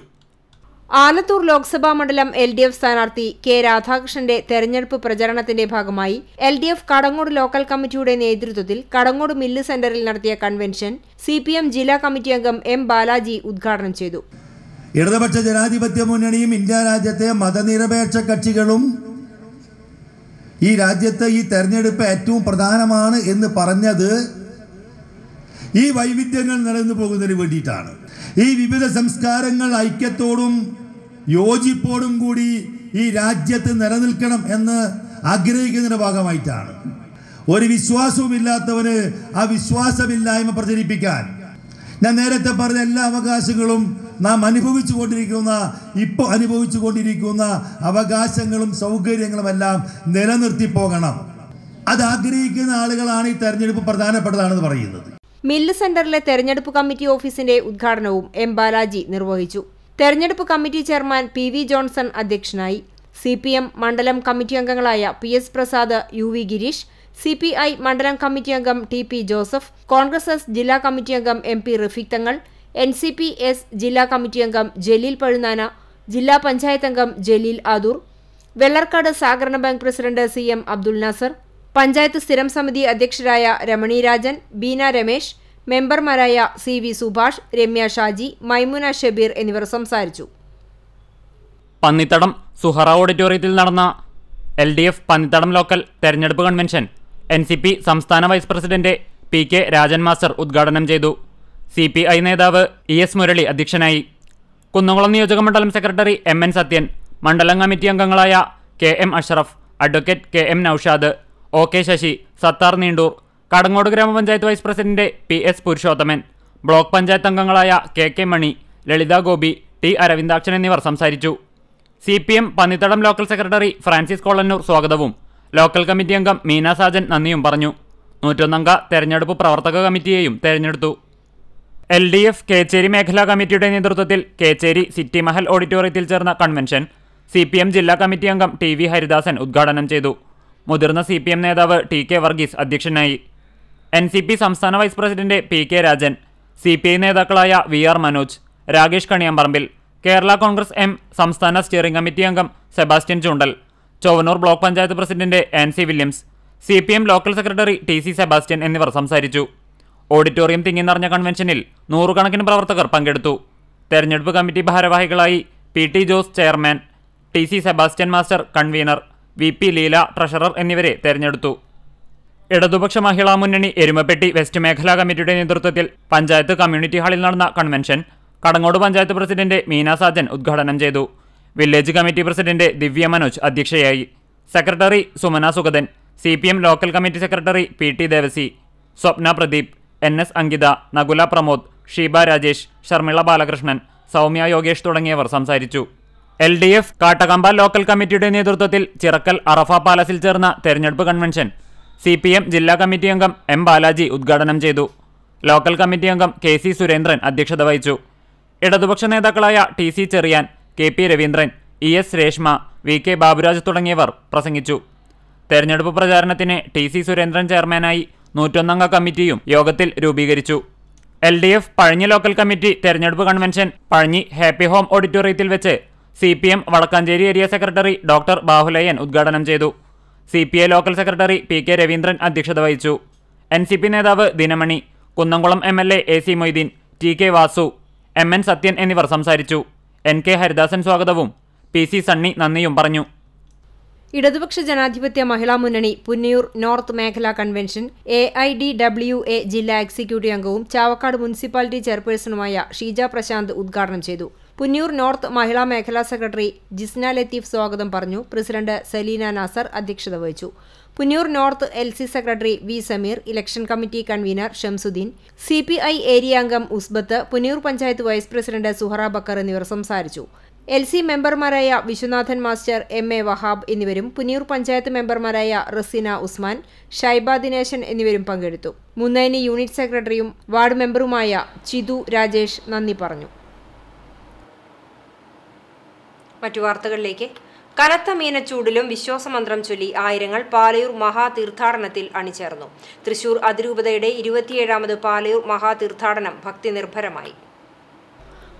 ആലത്തൂർ ലോക്സഭാ മണ്ഡലം എൽ ഡി എഫ് സ്ഥാനാർത്ഥി കെ രാധാകൃഷ്ണന്റെ തെരഞ്ഞെടുപ്പ് പ്രചരണത്തിന്റെ ഭാഗമായി L D F Kadangode local കമ്മിറ്റിയുടെ നേതൃത്വത്തിൽ കടങ്ങോട് മില്ല് സെന്ററിൽ നടത്തിയ കൺവെൻഷൻ സി പി എം ജില്ലാ കമ്മിറ്റി അംഗം എം ബാലാജി ഉദ്ഘാടനം ചെയ്തു
ഇടതുപക്ഷ ജനാധിപത്യ മുന്നണിയും ഇന്ത്യ രാജ്യത്തെ മതനിരപേക്ഷ കക്ഷികളും ഈ രാജ്യത്ത് ഈ തെരഞ്ഞെടുപ്പ് ഏറ്റവും പ്രധാനമാണ് എന്ന് പറഞ്ഞത് ഈ വൈവിധ്യങ്ങൾ നിലനിന്ന് പോകുന്നതിന് വേണ്ടിയിട്ടാണ് ഈ വിവിധ സംസ്കാരങ്ങൾ ഐക്യത്തോടും യോജിപ്പോടും കൂടി ഈ രാജ്യത്ത് നിലനിൽക്കണം എന്ന് ആഗ്രഹിക്കുന്നതിൻ്റെ ഭാഗമായിട്ടാണ് ഒരു വിശ്വാസവും ഇല്ലാത്തവന് ആ വിശ്വാസമില്ലായ്മ പ്രചരിപ്പിക്കാൻ ഞാൻ നേരത്തെ പറഞ്ഞ എല്ലാ അവകാശങ്ങളും നാം അനുഭവിച്ചു കൊണ്ടിരിക്കുന്ന ഇപ്പോൾ അനുഭവിച്ചു കൊണ്ടിരിക്കുന്ന അവകാശങ്ങളും സൗകര്യങ്ങളുമെല്ലാം നിലനിർത്തി പോകണം അത് ആഗ്രഹിക്കുന്ന ആളുകളാണ് ഈ തെരഞ്ഞെടുപ്പ് പ്രധാനപ്പെട്ടതാണെന്ന് പറയുന്നത്
മില്ല് സെന്ററിലെ തെരഞ്ഞെടുപ്പ് കമ്മിറ്റി ഓഫീസിന്റെ ഉദ്ഘാടനവും എം ബാലാജി നിർവഹിച്ചു തെരഞ്ഞെടുപ്പ് committee chairman P V Johnson അധ്യക്ഷനായി സി പി എം മണ്ഡലം കമ്മിറ്റി അംഗങ്ങളായ P S Prasad U V Girish C P I മണ്ഡലം കമ്മിറ്റി അംഗം T P Joseph Congress S ജില്ലാ കമ്മിറ്റി അംഗം M P Rafeeq Thangal N C P S ജില്ലാ കമ്മിറ്റി അംഗം ജലീൽ പഴുനാന ജില്ലാ പഞ്ചായത്ത് അംഗം ജലീൽ ആദൂർ വെള്ളർക്കാട് സഹകരണ bank president C M Abdul Nasar panchayat സ്ഥിരം സമിതി അധ്യക്ഷരായ രമണി രാജൻ ബീന രമേശ് മെമ്പർമാരായ സി വി സുഭാഷ് രമ്യ ഷാജി മൈമുന ഷബീർ എന്നിവർ സംസാരിച്ചു
പന്നിത്തടം സുഹറ ഓഡിറ്റോറിയത്തിൽ നടന്ന L D F Pannithadam local തെരഞ്ഞെടുപ്പ് കൺവെൻഷൻ എൻ സി പി സംസ്ഥാന vice president P K Rajan master ഉദ്ഘാടനം ചെയ്തു സി പി ഐ നേതാവ് ഇ എസ് മുരളി അധ്യക്ഷനായി കുന്നംകുളം നിയോജകമണ്ഡലം സെക്രട്ടറി എം എൻ സത്യൻ മണ്ഡലം കമ്മിറ്റി അംഗങ്ങളായ K M Ashraf advocate K M Naushad O K Sasi Sathar Neendoor Kadangode ഗ്രാമപഞ്ചായത്ത് vice president P S Purushothaman block panchayat അംഗങ്ങളായ K K Mani Lalitha Gopi T Aravindakshan എന്നിവർ സംസാരിച്ചു C P M Pannithadam local secretary Francis Kolannur സ്വാഗതവും ലോക്കൽ കമ്മിറ്റി അംഗം മീന സാജൻ നന്ദിയും പറഞ്ഞു നൂറ്റൊന്നംഗ തെരഞ്ഞെടുപ്പ് പ്രവർത്തക കമ്മിറ്റിയെയും തെരഞ്ഞെടുത്തു എൽ ഡി എഫ് കേച്ചേരി മേഖലാ കമ്മിറ്റിയുടെ നേതൃത്വത്തിൽ കേച്ചേരി സിറ്റി മഹൽ ഓഡിറ്റോറിയത്തിൽ ചേർന്ന കൺവെൻഷൻ സി പി എം ജില്ലാ കമ്മിറ്റി അംഗം ടി വി ഹരിദാസൻ ഉദ്ഘാടനം ചെയ്തു മുതിർന്ന സി പി എം നേതാവ് ടി കെ വർഗീസ് അധ്യക്ഷനായി എൻ സി പി സംസ്ഥാന vice president P K Rajan C P I നേതാക്കളായ V R Manoj Rakesh Kaniyamparambil Kerala Congress M സംസ്ഥാന സ്റ്റിയറിംഗ് കമ്മിറ്റി അംഗം Sebastian Choondal Chovvannur block panchayat president Ancy Williams C P M local secretary T C Sebastian എന്നിവർ സംസാരിച്ചു auditorium തിങ്ങിനിറഞ്ഞ കൺവെൻഷനിൽ നൂറുകണക്കിന് പ്രവർത്തകർ പങ്കെടുത്തു തെരഞ്ഞെടുപ്പ് കമ്മിറ്റി ഭാരവാഹികളായി P T Jose chairman T C Sebastian master convener V P Leela treasurer എന്നിവരെ തെരഞ്ഞെടുത്തു ഇടതുപക്ഷ മഹിളാ മുന്നണി എരുമപ്പെട്ടി വെസ്റ്റ് മേഖലാ കമ്മിറ്റിയുടെ നേതൃത്വത്തിൽ പഞ്ചായത്ത് കമ്മ്യൂണിറ്റി ഹാളിൽ നടന്ന കൺവെൻഷൻ കടങ്ങോട് പഞ്ചായത്ത് പ്രസിഡന്റ് മീനാ സാജൻ ഉദ്ഘാടനം ചെയ്തു village committee president Divya Manoj അധ്യക്ഷയായി secretary Sumana Sugathan C P M local committee secretary P T Devassy Swapna Pradeep N S Ankitha Nakula Pramod Sheeba Rajesh Sharmila Balakrishnan Soumya Yogesh തുടങ്ങിയവർ സംസാരിച്ചു L D F Kattakampa local കമ്മിറ്റിയുടെ നേതൃത്വത്തിൽ ചിറക്കൽ അറഫ പാലസിൽ ചേർന്ന തെരഞ്ഞെടുപ്പ് കൺവെൻഷൻ സി പി എം ജില്ലാ കമ്മിറ്റി അംഗം എം ബാലാജി ഉദ്ഘാടനം ചെയ്തു ലോക്കൽ കമ്മിറ്റി അംഗം കെ സി സുരേന്ദ്രൻ അധ്യക്ഷത വഹിച്ചു ഇടതുപക്ഷ നേതാക്കളായ T C Cheriyan K P Raveendran E S Reshma V K Baburaj തുടങ്ങിയവർ പ്രസംഗിച്ചു തെരഞ്ഞെടുപ്പ് പ്രചാരണത്തിന് ടി സി സുരേന്ദ്രൻ ചെയർമാനായി നൂറ്റൊന്നംഗ കമ്മിറ്റിയും യോഗത്തിൽ രൂപീകരിച്ചു L D F Pazhanji local committee തെരഞ്ഞെടുപ്പ് കൺവെൻഷൻ പഴഞ്ഞി ഹാപ്പി ഹോം ഓഡിറ്റോറിയത്തിൽ വെച്ച് C P M Wadakkanchery area secretary doctor Bahulayan ഉദ്ഘാടനം ചെയ്തു C P I local secretary P K Raveendran അധ്യക്ഷത വഹിച്ചു എൻ സി പി നേതാവ് Dinamani Kunnamkulam M L A A C Moideen T K Vasu M N Sathyan എന്നിവർ സംസാരിച്ചു എൻ കെ ഹരിദാസൻ സ്വാഗതവും പി സി സണ്ണി നന്ദിയും പറഞ്ഞു
ഇടതുപക്ഷ ജനാധിപത്യ മഹിളാ മുന്നണി പുന്നിയൂർ നോർത്ത് മേഖലാ convention A I D W A ജില്ലാ എക്സിക്യൂട്ടീവ് അംഗവും ചാവക്കാട് മുനിസിപ്പാലിറ്റി ചെയർപേഴ്സണുമായ ഷീജ പ്രശാന്ത് ഉദ്ഘാടനം ചെയ്തു പുന്നൂർ നോർത്ത് മഹിളാ മേഖലാ സെക്രട്ടറി ജിസ്ന ലത്തീഫ് സ്വാഗതം പറഞ്ഞു പ്രസിഡന്റ് സലീന നാസർ അധ്യക്ഷത വഹിച്ചു Punnur north L C secretary V Sameer election committee convener Shamsuddin C P I area അംഗം ഉസ്ബത്ത് പുന്നൂർ പഞ്ചായത്ത് വൈസ് പ്രസിഡന്റ് സുഹറ ബക്കർ എന്നിവർ സംസാരിച്ചു എൽ സി മെമ്പർമാരായ Viswanathan master M A Wahab എന്നിവരും പുന്നൂർ പഞ്ചായത്ത് മെമ്പർമാരായ റസീന ഉസ്മാൻ ഷൈബ ദിനേശൻ എന്നിവരും പങ്കെടുത്തു മുന്നൈനി യൂണിറ്റ് സെക്രട്ടറിയും വാർഡ് മെമ്പറുമായ ചിതു രാജേഷ് നന്ദി പറഞ്ഞു മറ്റു വാർത്തകളിലേക്ക് കനത്ത മീനച്ചൂടിലും വിശ്വാസമന്ത്രം ചൊല്ലി ആയിരങ്ങൾ പാലയൂർ മഹാതീർത്ഥാടനത്തിൽ അണിചേർന്നു തൃശൂർ അതിരൂപതയുടെ ഇരുപത്തിയേഴാമത് പാലയൂർ മഹാതീർത്ഥാടനം ഭക്തി നിർഭരമായി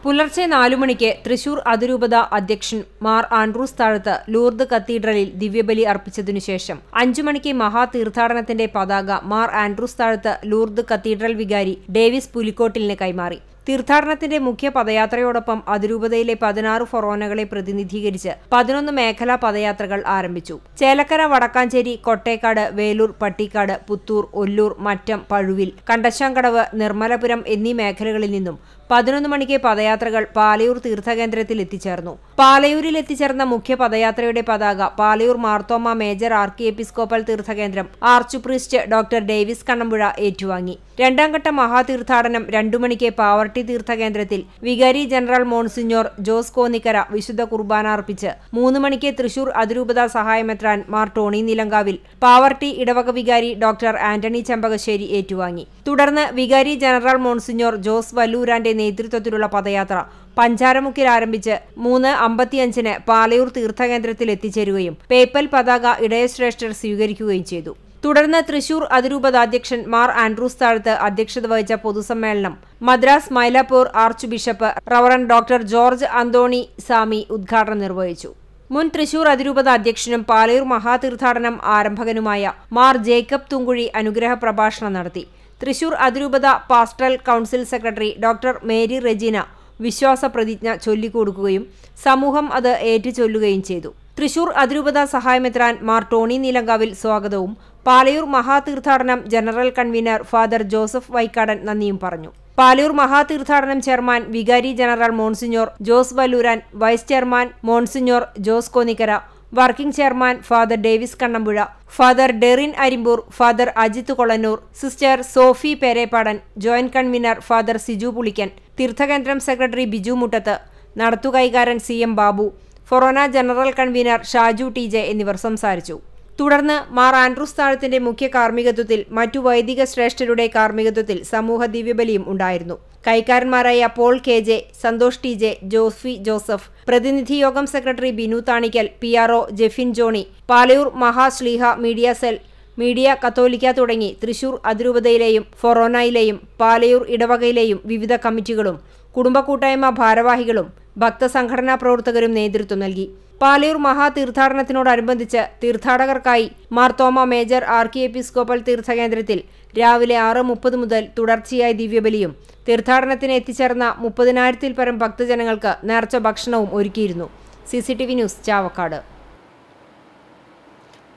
പുലർച്ചെ നാലുമണിക്ക് മണിക്ക് തൃശൂർ അതിരൂപത അധ്യക്ഷൻ മാർ ആൻഡ്രൂസ് താഴത്ത് ലൂർദ് കത്തീഡ്രലിൽ ദിവ്യബലി അർപ്പിച്ചതിനു ശേഷം മണിക്ക് മഹാതീർത്ഥാടനത്തിന്റെ പതാക Mar Andrews Thazhath Lourdes cathedral വികാരി ഡേവിസ് പുലിക്കോട്ടിലിന് കൈമാറി തീർത്ഥാടനത്തിന്റെ മുഖ്യ പദയാത്രയോടൊപ്പം അതിരൂപതയിലെ പതിനാറ് ഫൊറോനകളെ പ്രതിനിധീകരിച്ച് പതിനൊന്ന് മേഖലാ പദയാത്രകൾ ആരംഭിച്ചു ചേലക്കര വടക്കാഞ്ചേരി കൊട്ടേക്കാട് വേലൂർ പട്ടിക്കാട് പുത്തൂർ ഒല്ലൂർ മറ്റം പഴുവിൽ കണ്ടശാങ്കടവ് നിർമ്മലപുരം എന്നീ മേഖലകളിൽ നിന്നും പതിനൊന്ന് മണിക്ക് പദയാത്രകൾ പാലയൂർ തീർത്ഥകേന്ദ്രത്തിൽ എത്തിച്ചേർന്നു പാലയൂരിൽ എത്തിച്ചേർന്ന മുഖ്യ പദയാത്രയുടെ പതാക Palayur Marthoma major archiepiscopal തീർത്ഥകേന്ദ്രം archpriest doctor Davis Kannampuzha ഏറ്റുവാങ്ങി രണ്ടാംഘട്ട മഹാതീർത്ഥാടനം രണ്ടു മണിക്ക് പാവർട്ടി തീർത്ഥകേന്ദ്രത്തിൽ വികാരി ജനറൽ മോൺസിഞ്ഞോർ ജോസ് കോന്നിക്കര വിശുദ്ധ കുർബാന അർപ്പിച്ച് മൂന്ന് മണിക്ക് തൃശൂർ അതിരൂപത സഹായമെത്രാൻ മാർ ടോണി നിലങ്കാവിൽ പാവർട്ടി ഇടവക വികാരി ഡോക്ടർ ആന്റണി ചെമ്പകശ്ശേരി ഏറ്റുവാങ്ങി തുടർന്ന് വികാരി ജനറൽ മോൺസിഞ്ഞോർ ജോസ് വല്ലൂരാന്റെ നേതൃത്വത്തിലുള്ള പദയാത്ര പഞ്ചാരമുക്കിൽ ആരംഭിച്ച് മൂന്ന് അമ്പത്തിയഞ്ചിന് പാലയൂർ തീർത്ഥകേന്ദ്രത്തിൽ എത്തിച്ചേരുകയും പേപ്പൽ പതാക ഇടയശ്രേഷ്ഠർ സ്വീകരിക്കുകയും ചെയ്തു തുടർന്ന് തൃശൂർ അതിരൂപത അധ്യക്ഷൻ മാർ ആൻഡ്രൂസ് താഴത്ത് അധ്യക്ഷത വഹിച്ച പൊതുസമ്മേളനം Madras Mylapore archbishop reverend doctor George Antony Samy ഉദ്ഘാടനം നിർവഹിച്ചു മുൻ തൃശൂർ അതിരൂപത അധ്യക്ഷനും പാലയൂർ മഹാതീർത്ഥാടനം ആരംഭകനുമായ മാർ ജേക്കബ് തുങ്കുഴി അനുഗ്രഹ പ്രഭാഷണം നടത്തി തൃശൂർ അതിരൂപത pastoral council secretary doctor Mary Regina വിശ്വാസ പ്രതിജ്ഞ ചൊല്ലിക്കൊടുക്കുകയും സമൂഹം അത് ഏറ്റുചൊല്ലുകയും ചെയ്തു തൃശൂർ അതിരൂപത സഹായമെത്രാൻ മാർ ടോണി നീലങ്കാവിൽ സ്വാഗതവും പാലയൂർ മഹാതീർത്ഥാടനം general convener father Joseph Vaikkadan നന്ദിയും പറഞ്ഞു പാലൂർ മഹാതീർത്ഥാടനം ചെയർമാൻ വികാരി general monsignor Jose Valluran vice chairman monsignor Jose Konnikkara working chairman father Davis Kannampuzha father Derin Arimbur father Ajith Kolannur sister Sophie Perepadan joint convener father Siju Pulikkan തീർത്ഥകേന്ദ്രം സെക്രട്ടറി ബിജു മുട്ടത്ത് നടത്തുകൈകാരൻ C M Babu forane general convener Shaju T J എന്നിവർ സംസാരിച്ചു തുടർന്ന് Mar Andrews താഴത്തിന്റെ മുഖ്യ കാർമ്മികത്വത്തിൽ മറ്റു വൈദിക ശ്രേഷ്ഠരുടെ കാർമ്മികത്വത്തിൽ സമൂഹ ദിവ്യബലിയും ഉണ്ടായിരുന്നു കൈക്കാരന്മാരായ Paul K J Santhosh T J Josphy Joseph പ്രതിനിധി യോഗം secretary Binu Thanikkal P R O Jeffin Johny Palayur മഹാശ്ലീഹ മീഡിയ സെൽ മീഡിയ കത്തോലിക്ക തുടങ്ങി തൃശൂർ അതിരൂപതയിലെയും ഫൊറോനയിലെയും പാലയൂർ ഇടവകയിലെയും വിവിധ കമ്മിറ്റികളും കുടുംബക്കൂട്ടായ്മ ഭാരവാഹികളും ഭക്തസംഘടനാ പ്രവർത്തകരും നേതൃത്വം നൽകി പാലിയൂർ മഹാതീർത്ഥാടനത്തിനോടനുബന്ധിച്ച് തീർത്ഥാടകർക്കായി മാർത്തോമ മേജർ എപ്പിസ്കോപ്പൽ തീർത്ഥകേന്ദ്രത്തിൽ രാവിലെ ആറ് മുപ്പത് മുതൽ തുടർച്ചയായി ദിവ്യബലിയും തീർത്ഥാടനത്തിന് എത്തിച്ചേർന്ന മുപ്പതിനായിരത്തിൽ പരം ഭക്തജനങ്ങൾക്ക് നേർച്ച ഭക്ഷണവും ഒരുക്കിയിരുന്നു സി ന്യൂസ് ചാവക്കാട്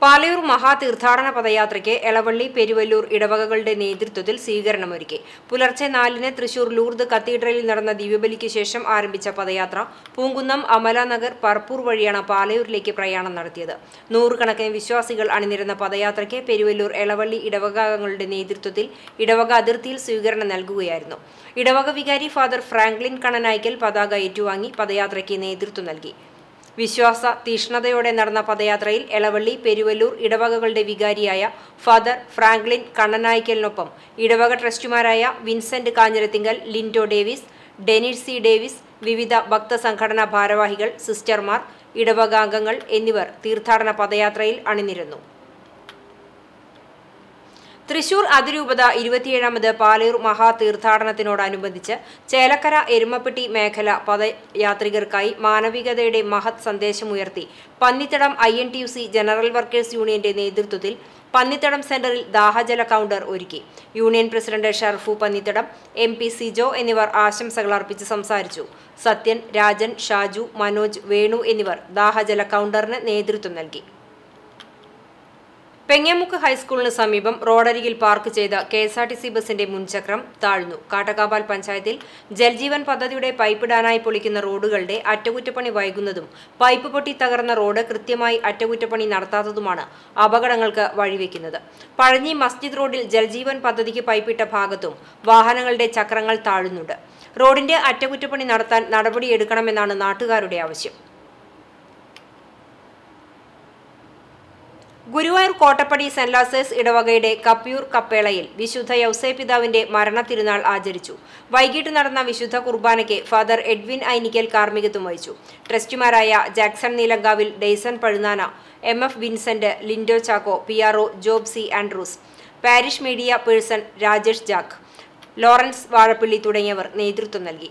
പാലയൂർ മഹാതീർത്ഥാടന പദയാത്രയ്ക്ക് എളവള്ളി പെരുവല്ലൂർ ഇടവകകളുടെ നേതൃത്വത്തിൽ സ്വീകരണമൊരുക്കി പുലർച്ചെ നാലിന് തൃശൂർ ലൂർദ് കത്തീഡ്രലിൽ നടന്ന ദിവ്യബലിക്ക് ശേഷം ആരംഭിച്ച പദയാത്ര പൂങ്കുന്നം അമലാനഗർ പർപ്പൂർ വഴിയാണ് പാലയൂരിലേക്ക് പ്രയാണം നടത്തിയത് നൂറുകണക്കിന് വിശ്വാസികൾ അണിനിരുന്ന പദയാത്രയ്ക്ക് പെരുവല്ലൂർ എളവള്ളി ഇടവകാംഗങ്ങളുടെ നേതൃത്വത്തിൽ ഇടവക അതിർത്തിയിൽ സ്വീകരണം നൽകുകയായിരുന്നു ഇടവക വികാരി ഫാദർ ഫ്രാങ്ക്ലിൻ കണനായ്ക്കൽ പതാക ഏറ്റുവാങ്ങി പദയാത്രയ്ക്ക് നേതൃത്വം നൽകി വിശ്വാസ തീഷ്ണതയോടെ നടന്ന പദയാത്രയിൽ എളവള്ളി പെരുവല്ലൂർ ഇടവകകളുടെ വികാരിയായ ഫാദർ ഫ്രാങ്ക്ലിൻ കണ്ണനായ്ക്കലിനൊപ്പം ഇടവക ട്രസ്റ്റുമാരായ Vincent Kanjirathinkal Lindo Davis Denis C Davis വിവിധ ഭക്തസംഘടനാ ഭാരവാഹികൾ സിസ്റ്റർമാർ ഇടവകാംഗങ്ങൾ എന്നിവർ തീർത്ഥാടന പദയാത്രയിൽ അണിനിരന്നു തൃശൂർ അതിരൂപത ഇരുപത്തിയേഴാമത് പാലയൂർ മഹാതീർത്ഥാടനത്തിനോടനുബന്ധിച്ച് ചേലക്കര എരുമപ്പെട്ടി മേഖല പദയാത്രികർക്കായി മാനവികതയുടെ മഹത് സന്ദേശമുയർത്തി Pannithadam I N T U C general workers യൂണിയന്റെ നേതൃത്വത്തിൽ പന്നിത്തടം സെന്ററിൽ ദാഹജല കൗണ്ടർ ഒരുക്കി union president Sharfu Pannithadam M P Sijo എന്നിവർ ആശംസകൾ അർപ്പിച്ച് സംസാരിച്ചു സത്യൻ രാജൻ ഷാജു മനോജ് വേണു എന്നിവർ ദാഹജല കൗണ്ടറിന് നേതൃത്വം നൽകി പെങ്ങേമുക്ക് ഹൈസ്കൂളിന് സമീപം റോഡരികിൽ പാർക്ക് ചെയ്ത K S R T C ബസിന്റെ മുൻചക്രം താഴ്ന്നു കാട്ടകാപാൽ പഞ്ചായത്തിൽ ജൽജീവൻ പദ്ധതിയുടെ പൈപ്പിടാനായി പൊളിക്കുന്ന റോഡുകളുടെ അറ്റകുറ്റപ്പണി വൈകുന്നതും പൈപ്പ് പൊട്ടി തകർന്ന റോഡ് കൃത്യമായി അറ്റകുറ്റപ്പണി നടത്താത്തതുമാണ് അപകടങ്ങൾക്ക് വഴിവെക്കുന്നത് പഴഞ്ഞി മസ്ജിദ് റോഡിൽ ജൽജീവൻ പദ്ധതിക്ക് പൈപ്പിട്ട ഭാഗത്തും വാഹനങ്ങളുടെ ചക്രങ്ങൾ താഴുന്നുണ്ട് റോഡിന്റെ അറ്റകുറ്റപ്പണി നടത്താൻ നടപടിയെടുക്കണമെന്നാണ് നാട്ടുകാരുടെ ആവശ്യം ഗുരുവായൂർ കോട്ടപ്പടി സെന്റ് ലാസേഴ്സ് ഇടവകയുടെ കപ്പ്യൂർ കപ്പേളയിൽ വിശുദ്ധ യൗസേ പിതാവിന്റെ മരണ തിരുനാൾ ആചരിച്ചു വൈകിട്ട് നടന്ന വിശുദ്ധ കുർബാനയ്ക്ക് ഫാദർ എഡ്വിൻ ഐനിക്കൽ കാർമ്മികത്വം വഹിച്ചു ട്രസ്റ്റിമാരായ Jackson Neelankavil Dayson Pazhunana M F Vincent Lindo Chacko P R Job C Andrews parish media person Rajesh Jack Lawrence Vazhappally തുടങ്ങിയവർ നേതൃത്വം നൽകി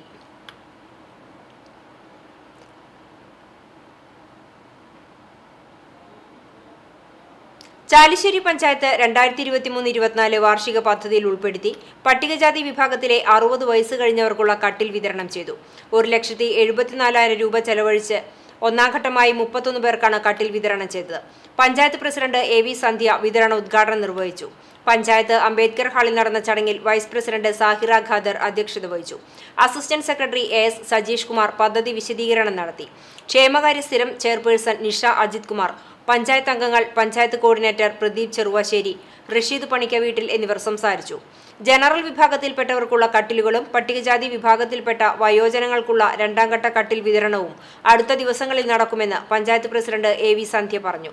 ചാലിശ്ശേരി പഞ്ചായത്ത് രണ്ടായിരത്തി ഇരുപത്തിമൂന്ന് ഇരുപത്തിനാല് വാർഷിക പദ്ധതിയിൽ ഉൾപ്പെടുത്തി പട്ടികജാതി വിഭാഗത്തിലെ അറുപത് വയസ്സ് കഴിഞ്ഞവർക്കുള്ള കട്ടിൽ വിതരണം ചെയ്തു ഒരു ലക്ഷത്തി എഴുപത്തിനാലായിരം രൂപ ചെലവഴിച്ച് ഒന്നാം ഘട്ടമായി മുപ്പത്തൊന്ന് പേർക്കാണ് കട്ടിൽ വിതരണം ചെയ്തത് panchayat president A V Sandhya വിതരണ ഉദ്ഘാടനം നിർവഹിച്ചു പഞ്ചായത്ത് അംബേദ്കർ ഹാളിൽ നടന്ന ചടങ്ങിൽ വൈസ് പ്രസിഡന്റ് സാഹിറ ഖാദർ അധ്യക്ഷത വഹിച്ചു assistant secretary A S Sajeesh Kumar പദ്ധതി വിശദീകരണം നടത്തി ക്ഷേമകാര്യ സ്ഥിരം ചെയർപേഴ്സൺ നിഷ അജിത് കുമാർ പഞ്ചായത്ത് അംഗങ്ങൾ പഞ്ചായത്ത് കോർഡിനേറ്റർ പ്രദീപ് ചെറുവാശ്ശേരി റഷീദ് പണിക്ക വീട്ടിൽ എന്നിവർ സംസാരിച്ചു ജനറൽ വിഭാഗത്തിൽപ്പെട്ടവർക്കുള്ള കട്ടിലുകളും പട്ടികജാതി വിഭാഗത്തിൽപ്പെട്ട വയോജനങ്ങൾക്കുള്ള രണ്ടാംഘട്ട കട്ടിൽ വിതരണവും അടുത്ത ദിവസങ്ങളിൽ നടക്കുമെന്ന് panchayat president A V Sandhya പറഞ്ഞു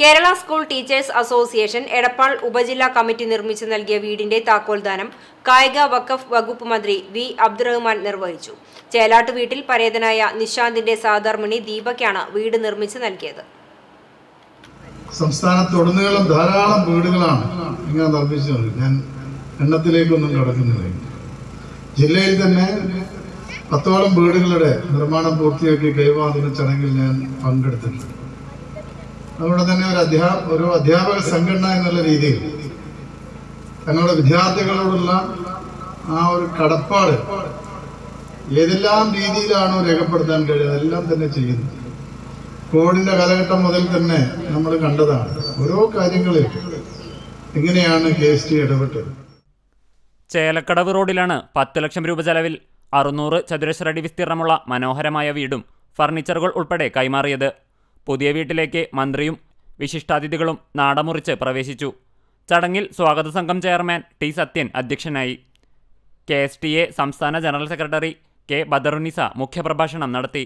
Kerala school teachers association Edappal ഉപജില്ലാ കമ്മിറ്റി നിർമ്മിച്ച് നൽകിയ വീടിന്റെ താക്കോൽദാനം കായിക വഖഫ് വകുപ്പ് മന്ത്രി വി അബ്ദുറഹ്മാൻ നിർവഹിച്ചു ചേലാട്ട് വീട്ടിൽ പരേതനായ നിശാന്തിന്റെ സാധാർമണി ദീപക്കാണ് വീട് നിർമ്മിച്ചു നൽകിയത്
സംസ്ഥാനത്തൊടുനീളം ധാരാളം വീടുകളാണ് ഇങ്ങനെ നിർമ്മിച്ചു ഞാൻ എണ്ണത്തിലേക്കൊന്നും കടക്കുന്നില്ല ജില്ലയിൽ തന്നെ പത്തോളം വീടുകളുടെ നിർമ്മാണം പൂർത്തിയാക്കി കൈമാറുന്ന ചടങ്ങിൽ ഞാൻ പങ്കെടുത്തിട്ടുണ്ട് നമ്മുടെ തന്നെ ഒരു അധ്യാ ഒരു അധ്യാപക സംഘടന എന്നുള്ള രീതിയിൽ തങ്ങളുടെ വിദ്യാർത്ഥികളോടുള്ള ആ ഒരു കടപ്പാട് ഏതെല്ലാം രീതിയിലാണോ രേഖപ്പെടുത്താൻ കഴിയുക അതെല്ലാം തന്നെ ചെയ്യുന്നു കോവിഡിന്റെ കാലഘട്ടം മുതൽ തന്നെ നമ്മൾ കണ്ടതാണ് ഓരോ കാര്യങ്ങളിൽ എങ്ങനെയാണ് കെ എസ് ടി ഇടപെട്ടത്
ചേലക്കടവ് റോഡിലാണ് പത്ത് ലക്ഷം രൂപ ചെലവിൽ അറുന്നൂറ് ചതുരശ്ര അടി വിസ്തീർണമുള്ള മനോഹരമായ വീടും ഫർണിച്ചറുകൾ ഉൾപ്പെടെ കൈമാറിയത് പുതിയ വീട്ടിലേക്ക് മന്ത്രിയും വിശിഷ്ടാതിഥികളും നാടമുറിച്ച് പ്രവേശിച്ചു ചടങ്ങിൽ സ്വാഗത സംഘം ചെയർമാൻ ടി സത്യൻ അധ്യക്ഷനായി കെ എസ് ടി എ സംസ്ഥാന ജനറൽ സെക്രട്ടറി കെ ബദറുനിസ മുഖ്യപ്രഭാഷണം നടത്തി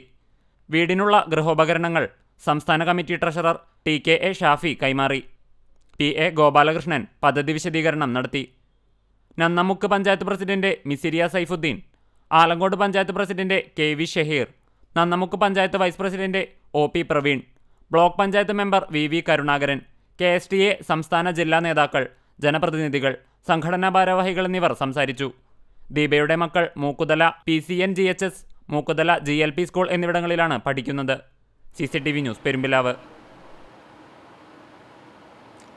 വീടിനുള്ള ഗൃഹോപകരണങ്ങൾ സംസ്ഥാന committee treasurer T K A Shafi കൈമാറി പി എ ഗോപാലകൃഷ്ണൻ പദ്ധതി വിശദീകരണം നടത്തി Nannamukku panchayat president Misiriya Saifuddin Alankode panchayat president K V Shaheer Nannamukku panchayat vice president O P Praveen block panchayat member V V Karunakaran K S T A സംസ്ഥാന ജില്ലാ നേതാക്കൾ ജനപ്രതിനിധികൾ സംഘടനാ ഭാരവാഹികൾ എന്നിവർ സംസാരിച്ചു ദീപയുടെ മക്കൾ Mookkuthala P C N G H S Mookkuthala G L P school എന്നിവിടങ്ങളിലാണ് പഠിക്കുന്നത് C C T V news Perumpilavu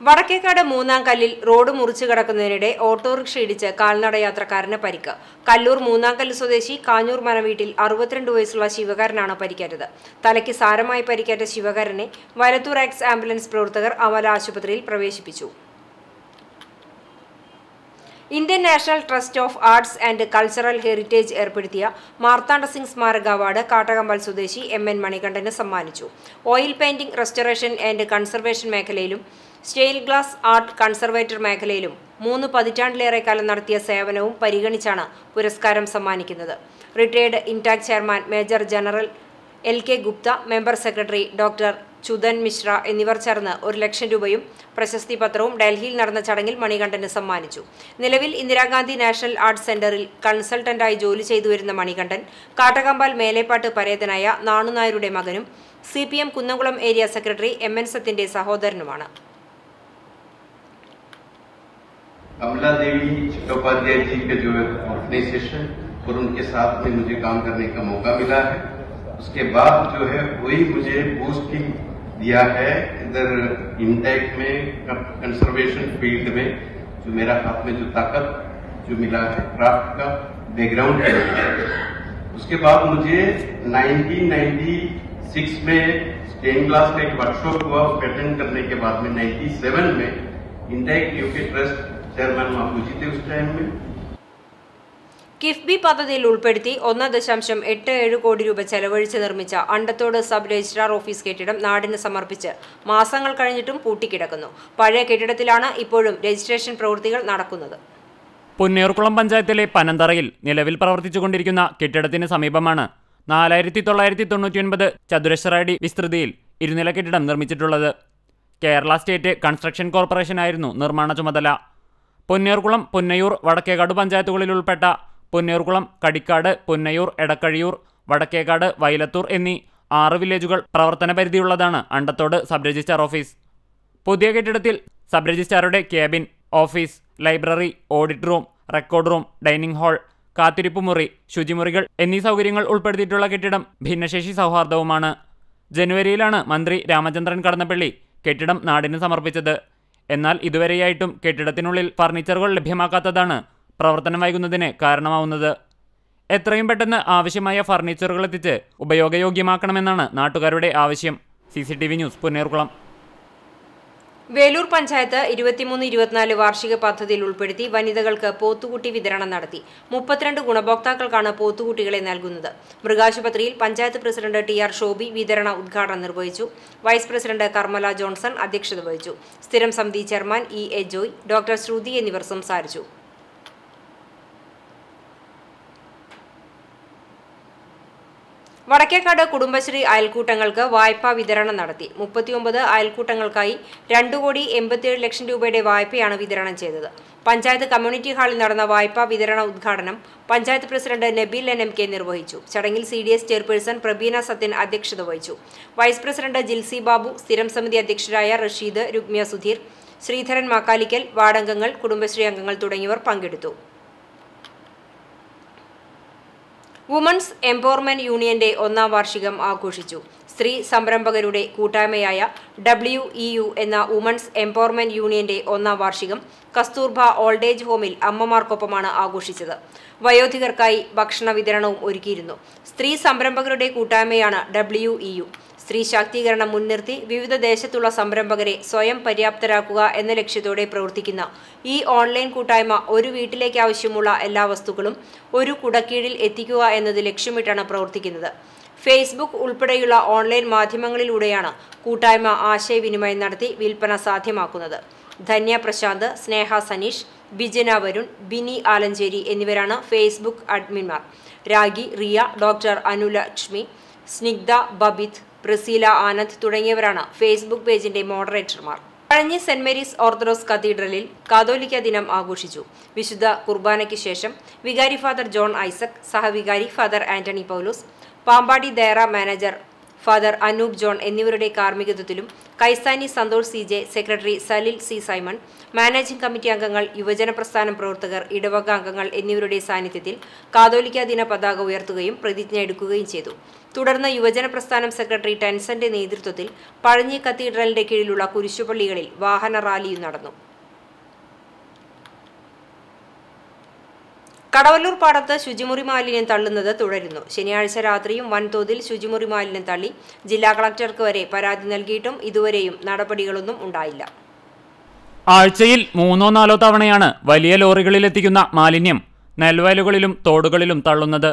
Vadakkekad മൂന്നാം കല്ലിൽ റോഡ് മുറിച്ചു കിടക്കുന്നതിനിടെ ഓട്ടോറിക്ഷ ഇടിച്ച് കാൽനട യാത്രക്കാരന് പരിക്ക് കല്ലൂർ മൂന്നാം കല്ല് സ്വദേശി കാഞ്ഞൂർ മനവീട്ടിൽ അറുപത്തിരണ്ട് വയസ്സുള്ള ശിവകാരനാണ് പരിക്കേറ്റത് തലയ്ക്ക് സാരമായി പരിക്കേറ്റ ശിവകാരനെ വലത്തൂർ എക്സ് ആംബുലൻസ് പ്രവർത്തകർ അമല ആശുപത്രിയിൽ പ്രവേശിപ്പിച്ചു Indian national trust of arts and cultural heritage ഏർപ്പെടുത്തിയ മാർത്താണ്ഡ സിംഗ് സ്മാരക അവാർഡ് കാട്ടകമ്പൽ സ്വദേശി എം എൻ മണികണ്ഠന് സമ്മാനിച്ചു oil painting restoration and conservation മേഖലയിലും സ്റ്റെയിൽ ഗ്ലാസ് ആർട്ട് കൺസർവേറ്റർ മേഖലയിലും മൂന്ന് പതിറ്റാണ്ടിലേറെ കാലം നടത്തിയ സേവനവും പരിഗണിച്ചാണ് പുരസ്കാരം സമ്മാനിക്കുന്നത് retired INTACH chairman major general L K Gupta member secretary doctor Chuthan Mishra എന്നിവർ ചേർന്ന് ഒരു ലക്ഷം രൂപയും പ്രശസ്തി പത്രവും ഡൽഹിയിൽ നടന്ന ചടങ്ങിൽ മണികണ്ഠന് സമ്മാനിച്ചു നിലവിൽ ഇന്ദിരാഗാന്ധി നാഷണൽ ആർട്സ് സെന്ററിൽ കൺസൾട്ടന്റായി ജോലി ചെയ്തു വരുന്ന മണികണ്ഠൻ കാട്ടകമ്പാൽ മേലേപ്പാട്ട് പരേതനായ നാണുനായരുടെ മകനും C P M Kunnamkulam area secretary M N സത്തിന്റെ സഹോദരനുമാണ്
कमला देवी चट्टोपाध्याय जी के जो है ऑर्गेनाइजेशन और उनके साथ में मुझे काम करने का मौका मिला है उसके बाद जो है वही मुझे पोस्टिंग दिया है इधर इंटेक में कंसर्वेशन फील्ड में जो मेरा हाथ में जो ताकत जो मिला है क्राफ्ट का बैकग्राउंड है उसके बाद मुझे 1996 में स्टेन ग्लास का एक वर्कशॉप हुआ पैटर्न करने के बाद में 97 में इंटेक यूके ट्रस्ट
കിഫ്ബി പദ്ധതിയിൽ ഉൾപ്പെടുത്തി ഒന്ന് ദശാംശം എട്ട് ഏഴ് കോടി രൂപ ചെലവഴിച്ച് നിർമ്മിച്ച അണ്ടത്തോട് സബ് രജിസ്ട്രാർ ഓഫീസ് കെട്ടിടം നാടിന് സമർപ്പിച്ച് മാസങ്ങൾ കഴിഞ്ഞിട്ടും പൂട്ടിക്കിടക്കുന്നു പഴയ കെട്ടിടത്തിലാണ് ഇപ്പോഴും രജിസ്ട്രേഷൻ പ്രവൃത്തികൾ നടക്കുന്നത്
പുന്നേർക്കുളം പഞ്ചായത്തിലെ പനന്തറയിൽ നിലവിൽ പ്രവർത്തിച്ചുകൊണ്ടിരിക്കുന്ന കെട്ടിടത്തിന് സമീപമാണ് നാലായിരത്തി തൊള്ളായിരത്തി തൊണ്ണൂറ്റിയൊൻപത് ചതുരശ്ര അടി വിസ്തൃതിയിൽ ഇരുനില കെട്ടിടം നിർമ്മിച്ചിട്ടുള്ളത് കേരള സ്റ്റേറ്റ് കൺസ്ട്രക്ഷൻ കോർപ്പറേഷനായിരുന്നു നിർമ്മാണ ചുമതല പൊന്നിയൂർകുളം പുന്നയൂർ വടക്കേകാട് പഞ്ചായത്തുകളിൽ ഉൾപ്പെട്ട പൊന്നിയൂർകുളം കടിക്കാട് പുന്നയൂർ എടക്കഴിയൂർ വടക്കേകാട് വൈലത്തൂർ എന്നീ ആറ് വില്ലേജുകൾ പ്രവർത്തന പരിധിയുള്ളതാണ് അണ്ടത്തോട് സബ് രജിസ്ട്രാർ ഓഫീസ് പുതിയ കെട്ടിടത്തിൽ സബ് രജിസ്ട്രാറുടെ cabin office library audit room record room dining hall കാത്തിരിപ്പ് മുറി ശുചിമുറികൾ എന്നീ സൗകര്യങ്ങൾ ഉൾപ്പെടുത്തിയിട്ടുള്ള കെട്ടിടം ഭിന്നശേഷി സൗഹാർദ്ദവുമാണ് ജനുവരിയിലാണ് മന്ത്രി രാമചന്ദ്രൻ കടന്നപ്പള്ളി കെട്ടിടം നാടിന് സമർപ്പിച്ചത് എന്നാൽ ഇതുവരെയായിട്ടും കെട്ടിടത്തിനുള്ളിൽ ഫർണിച്ചറുകൾ ലഭ്യമാക്കാത്തതാണ് പ്രവർത്തനം വൈകുന്നതിന് കാരണമാവുന്നത് എത്രയും പെട്ടെന്ന് ആവശ്യമായ ഫർണിച്ചറുകൾ എത്തിച്ച് ഉപയോഗയോഗ്യമാക്കണമെന്നാണ് നാട്ടുകാരുടെ ആവശ്യം സി ന്യൂസ് പുന്നേർകുളം
വേലൂർ പഞ്ചായത്ത് ഇരുപത്തിമൂന്ന് ഇരുപത്തിനാല് വാർഷിക പദ്ധതിയിൽ ഉൾപ്പെടുത്തി വനിതകൾക്ക് പോത്തുകുട്ടി വിതരണം നടത്തി മുപ്പത്തിരണ്ട് ഗുണഭോക്താക്കൾക്കാണ് പോത്തുകുട്ടികളെ നൽകുന്നത് മൃഗാശുപത്രിയിൽ panchayat president T R Shobi വിതരണ ഉദ്ഘാടനം നിർവഹിച്ചു വൈസ് പ്രസിഡന്റ് കർമ്മല ജോൺസൺ അധ്യക്ഷത വഹിച്ചു സ്ഥിരം സമിതി chairman E A Joy doctor Sruthi എന്നിവർ സംസാരിച്ചു വടക്കേക്കാട് കുടുംബശ്രീ അയൽക്കൂട്ടങ്ങൾക്ക് വായ്പാ വിതരണം നടത്തി മുപ്പത്തിയൊമ്പത് അയൽക്കൂട്ടങ്ങൾക്കായി രണ്ടു കോടി എൺപത്തിയേഴ് ലക്ഷം രൂപയുടെ വായ്പയാണ് വിതരണം ചെയ്തത് പഞ്ചായത്ത് കമ്മ്യൂണിറ്റി ഹാളിൽ നടന്ന വായ്പാ വിതരണ ഉദ്ഘാടനം panchayat president Nabeel N M K നിർവഹിച്ചു ചടങ്ങിൽ C D S chairperson Prabeena Sathyan അധ്യക്ഷത വഹിച്ചു വൈസ് പ്രസിഡന്റ് ജിൽസി ബാബു സ്ഥിരം സമിതി അധ്യക്ഷരായ റഷീദ് രുഗ്മ്യ സുധീർ ശ്രീധരൻ മാക്കാലിക്കൽ വാർഡംഗങ്ങൾ കുടുംബശ്രീ അംഗങ്ങൾ തുടങ്ങിയവർ പങ്കെടുത്തു വുമൺസ് എംപവർമെന്റ് യൂണിയന്റെ ഒന്നാം വാർഷികം ആഘോഷിച്ചു സ്ത്രീ സംരംഭകരുടെ കൂട്ടായ്മയായ ഡബ്ല്യു ഇ യു എന്ന വുമൺസ് എംപവർമെന്റ് യൂണിയന്റെ ഒന്നാം വാർഷികം കസ്തൂർബ ഓൾഡ് ഏജ് ഹോമിൽ അമ്മമാർക്കൊപ്പമാണ് ആഘോഷിച്ചത് വയോധികർക്കായി ഭക്ഷണ വിതരണവും ഒരുക്കിയിരുന്നു സ്ത്രീ സംരംഭകരുടെ കൂട്ടായ്മയാണ് ഡബ്ല്യു ഇ യു സ്ത്രീ ശാക്തീകരണം മുൻനിർത്തി വിവിധ ദേശത്തുള്ള സംരംഭകരെ സ്വയം പര്യാപ്തരാക്കുക എന്ന ലക്ഷ്യത്തോടെ പ്രവർത്തിക്കുന്ന ഈ ഓൺലൈൻ കൂട്ടായ്മ ഒരു വീട്ടിലേക്ക് ആവശ്യമുള്ള എല്ലാ വസ്തുക്കളും ഒരു കുടക്കീഴിൽ എത്തിക്കുക എന്നത് ലക്ഷ്യമിട്ടാണ് പ്രവർത്തിക്കുന്നത് ഫേസ്ബുക്ക് ഉൾപ്പെടെയുള്ള ഓൺലൈൻ മാധ്യമങ്ങളിലൂടെയാണ് കൂട്ടായ്മ ആശയവിനിമയം നടത്തി വിൽപ്പന സാധ്യമാക്കുന്നത് ധന്യ പ്രശാന്ത് സ്നേഹ സനീഷ് ബിജന വരുൺ ബിനി ആലഞ്ചേരി എന്നിവരാണ് ഫേസ്ബുക്ക് അഡ്മിൻമാർ രാഗി റിയ ഡോക്ടർ അനുലക്ഷ്മി സ്നിഗ്ധ ബബിത് പ്രിസീല ആനന്ദ് തുടങ്ങിയവരാണ് ഫേസ്ബുക്ക് പേജിന്റെ മോഡറേറ്റർമാർ കഴിഞ്ഞ സെന്റ് മേരീസ് ഓർത്തഡോക്സ് കത്തീഡ്രലിൽ കാതോലിക്ക ദിനം ആഘോഷിച്ചു വിശുദ്ധ കുർബാനയ്ക്ക് ശേഷം വികാരി ഫാദർ ജോൺ ഐസക് സഹവികാരി father Antony Paulose Pampady Dayara manager father Anoop John എന്നിവരുടെ കാർമ്മികത്വത്തിലും കൈസാനി Santhosh C J secretary Salil C Simon managing committee അംഗങ്ങൾ യുവജന പ്രസ്ഥാനം പ്രവർത്തകർ ഇടവക അംഗങ്ങൾ എന്നിവരുടെ സാന്നിധ്യത്തിൽ കാതോലിക്ക ദിന പതാക ഉയർത്തുകയും പ്രതിജ്ഞ എടുക്കുകയും ചെയ്തു തുടർന്ന് യുവജന പ്രസ്ഥാനം സെക്രട്ടറി ടെൻസന്റെ നേതൃത്വത്തിൽ പഴഞ്ഞി കത്തീഡ്രലിന്റെ കീഴിലുള്ള കുരിശുപള്ളികളിൽ വാഹന റാലിയും നടന്നു കടവല്ലൂർ പാടത്ത് ശുചിമുറി മാലിന്യം തള്ളുന്നത് തുടരുന്നു ശനിയാഴ്ച രാത്രിയും വൻതോതിൽ ശുചിമുറി മാലിന്യം തള്ളി ജില്ലാ കളക്ടർക്ക് വരെ പരാതി നൽകിയിട്ടും ഇതുവരെയും നടപടികളൊന്നും ഉണ്ടായില്ല
ആഴ്ചയിൽ മൂന്നോ നാലോ തവണയാണ് വലിയ ലോറികളിലെത്തിക്കുന്ന മാലിന്യം നെൽവയലുകളിലും തോടുകളിലും തള്ളുന്നത്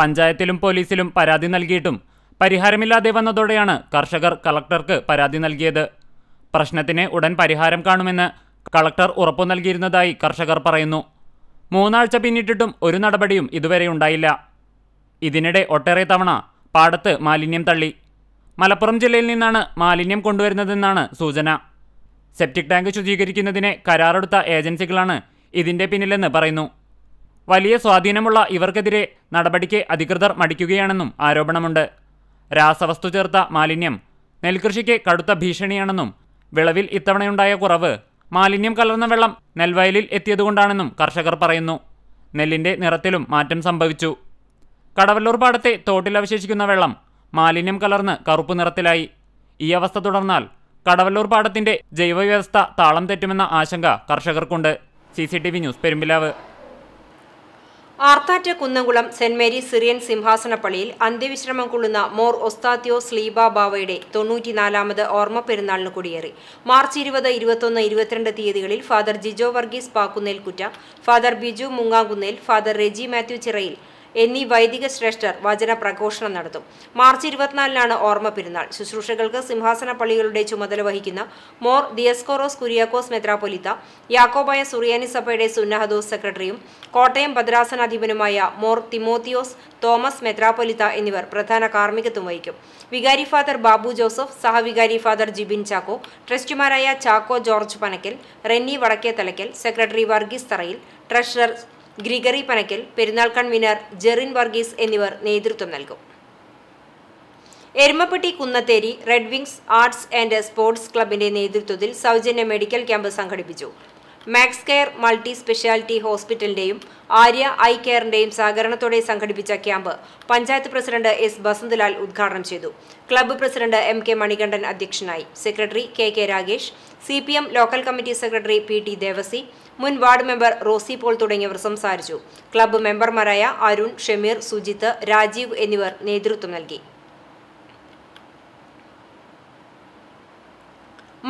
പഞ്ചായത്തിലും പോലീസിലും പരാതി നൽകിയിട്ടും പരിഹാരമില്ലാതെ വന്നതോടെയാണ് കർഷകർ കളക്ടർക്ക് പരാതി നൽകിയത് പ്രശ്നത്തിന് ഉടൻ പരിഹാരം കാണുമെന്ന് കളക്ടർ ഉറപ്പു നൽകിയിരുന്നതായി കർഷകർ പറയുന്നു മൂന്നാഴ്ച പിന്നിട്ടിട്ടും ഒരു നടപടിയും ഇതുവരെ ഉണ്ടായില്ല ഇതിനിടെ ഒട്ടേറെ തവണ പാടത്ത് മാലിന്യം തള്ളി മലപ്പുറം ജില്ലയിൽ നിന്നാണ് മാലിന്യം കൊണ്ടുവരുന്നതെന്നാണ് സൂചന സെപ്റ്റിക് ടാങ്ക് ശുചീകരിക്കുന്നതിന് കരാറെടുത്ത ഏജൻസികളാണ് ഇതിൻ്റെ പിന്നിലെന്ന് പറയുന്നു വലിയ സ്വാധീനമുള്ള ഇവർക്കെതിരെ നടപടിക്ക് അധികൃതർ മടിക്കുകയാണെന്നും ആരോപണമുണ്ട് രാസവസ്തു ചേർത്ത മാലിന്യം നെൽകൃഷിക്ക് കടുത്ത ഭീഷണിയാണെന്നും വിളവിൽ ഇത്തവണയുണ്ടായ കുറവ് മാലിന്യം കലർന്ന വെള്ളം നെൽവയലിൽ എത്തിയതുകൊണ്ടാണെന്നും കർഷകർ പറയുന്നു നെല്ലിന്റെ നിറത്തിലും മാറ്റം സംഭവിച്ചു കടവല്ലൂർ പാടത്തെ തോട്ടിൽ അവശേഷിക്കുന്ന വെള്ളം മാലിന്യം കലർന്ന് കറുപ്പ് നിറത്തിലായി ഈ അവസ്ഥ തുടർന്നാൽ കടവല്ലൂർ പാടത്തിന്റെ ജൈവവ്യവസ്ഥ താളം തെറ്റുമെന്ന ആശങ്ക കർഷകർക്കുണ്ട് C news Perumpilavu
Arthat Kunnamkulam Saint Mary's Syrian സിംഹാസനപ്പള്ളിയിൽ അന്ത്യവിശ്രമം കൊള്ളുന്ന മോർ ഒസ്താത്യോ സ്ലീബ ബാവയുടെ തൊണ്ണൂറ്റിനാലാമത് ഓർമ്മ പെരുന്നാളിന് കൊടിയേറി മാർച്ച് ഇരുപത് ഇരുപത്തൊന്ന് ഇരുപത്തിരണ്ട് തീയതികളിൽ father Jijo Varghese Pakkunnelkutta father Biju Mungankunnel father Reji Mathew Chirayil എന്നീ വൈദിക ശ്രേഷ്ഠർ വചന പ്രഘോഷണം നടത്തും മാർച്ച് ഇരുപത്തിനാലിനാണ് ഓർമ്മ പെരുന്നാൾ ശുശ്രൂഷകൾക്ക് സിംഹാസന പള്ളികളുടെ ചുമതല വഹിക്കുന്ന മോർ ദിയസ്കോറോസ് കുര്യാക്കോസ് മെത്രാപൊലിത്ത യാക്കോബായ സുറിയാനി സഭയുടെ സുന്നഹദോസ് സെക്രട്ടറിയും കോട്ടയം ഭദ്രാസനാധിപനുമായ മോർ തിമോത്തിയോസ് തോമസ് മെത്രാപൊലിത്ത എന്നിവർ പ്രധാന കാർമ്മികത്വം വഹിക്കും വികാരി ഫാദർ ബാബു ജോസഫ് സഹവികാരി ഫാദർ ജിബിൻ ചാക്കോ ട്രസ്റ്റുമാരായ ചാക്കോ ജോർജ് പനക്കൽ റെന്നി വടക്കേ തലക്കൽ സെക്രട്ടറി വർഗീസ് തറയിൽ ട്രഷറർ ഗ്രിഗറി പനക്കൽ പെരുന്നാൾ കൺവീനർ ജെറിൻ വർഗീസ് എന്നിവർ നേതൃത്വം നൽകും Erumapetty Kunnatheri red wings arts and sports ക്ലബിന്റെ നേതൃത്വത്തിൽ സൗജന്യ മെഡിക്കൽ ക്യാമ്പ് സംഘടിപ്പിച്ചു മാക്സ് കെയർ മൾട്ടി സ്പെഷ്യാലിറ്റി ഹോസ്പിറ്റലിന്റെയും ആര്യ ഐ കെയറിന്റെയും സഹകരണത്തോടെ സംഘടിപ്പിച്ച camp panchayat president S Basanthlal ഉദ്ഘാടനം ചെയ്തു club president M K Manikandan അധ്യക്ഷനായി secretary K K Ragesh C local committee secretary P T Devassy മുൻ വാർഡ് മെമ്പർ റോസി പോൾ തുടങ്ങിയവർ സംസാരിച്ചു ക്ലബ്ബ് മെമ്പർമാരായ അരുൺ ഷമീർ സുജിത്ത് രാജീവ് എന്നിവർ നേതൃത്വം നൽകി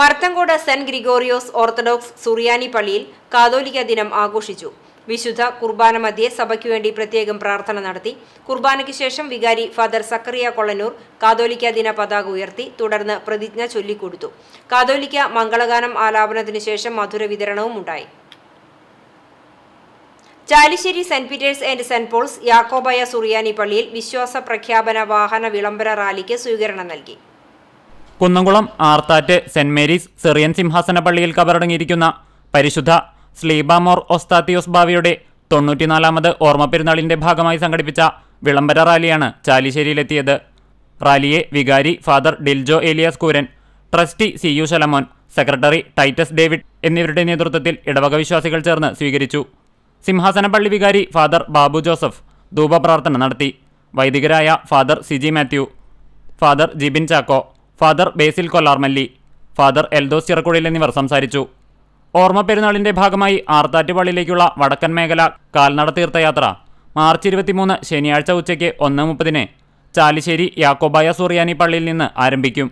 മർത്തങ്കോട് സെന്റ് ഗ്രിഗോറിയോസ് ഓർത്തഡോക്സ് സുറിയാനി പള്ളിയിൽ കാതോലിക ദിനം ആഘോഷിച്ചു വിശുദ്ധ കുർബാന മധ്യേ സഭയ്ക്കുവേണ്ടി വേണ്ടി പ്രത്യേകം പ്രാർത്ഥന നടത്തി കുർബാനയ്ക്ക് ശേഷം വികാരി ഫാദർ സക്കറിയ കൊള്ളനൂർ കാതോലിക്ക ദിന പതാക ഉയർത്തി തുടർന്ന് പ്രതിജ്ഞ ചൊല്ലിക്കൊടുത്തു കാതോലിക്ക മംഗളഗാനം ആലാപനത്തിന് ശേഷം മധുര വിതരണവും ഉണ്ടായി Chalissery saint Peter's and saint Paul's Yakobaya Suriyani പള്ളിയിൽ വിശ്വാസ പ്രഖ്യാപന വാഹന വിളംബര റാലിക്ക് സ്വീകരണം നൽകി
Kunnamkulam Arthat saint Mary's Syrian സിംഹാസന പള്ളിയിൽ കബറടങ്ങിയിരിക്കുന്ന പരിശുദ്ധ സ്ലീബാമോർ ഒസ്താത്തിയോസ് ബാവിയുടെ തൊണ്ണൂറ്റിനാലാമത് ഓർമ്മപ്പെരുന്നാളിന്റെ ഭാഗമായി സംഘടിപ്പിച്ച വിളംബര റാലിയാണ് ചാലിശ്ശേരിയിലെത്തിയത് റാലിയെ വികാരി father Diljo Elias Kooran trustee C U Shalamon secretary Titus David എന്നിവരുടെ നേതൃത്വത്തിൽ ഇടവക വിശ്വാസികൾ ചേർന്ന് സ്വീകരിച്ചു സിംഹാസനപ്പള്ളി വികാരി ഫാദർ ബാബു ജോസഫ് ധൂപപ്രാർത്ഥന നടത്തി വൈദികരായ father Siji Mathew father Jibin Chacko father Basil Kollarmalli father Eldhose Chirakkuzhil എന്നിവർ സംസാരിച്ചു ഓർമ്മ പെരുന്നാളിന്റെ ഭാഗമായി ആർത്താറ്റുപള്ളിയിലേക്കുള്ള വടക്കൻ മേഖല കാൽനട തീർത്ഥയാത്ര മാർച്ച് ഇരുപത്തിമൂന്ന് ശനിയാഴ്ച ഉച്ചയ്ക്ക് ഒന്ന് മുപ്പതിന് ചാലിശ്ശേരി യാക്കോബായ സൂറിയാനി പള്ളിയിൽ നിന്ന് ആരംഭിക്കും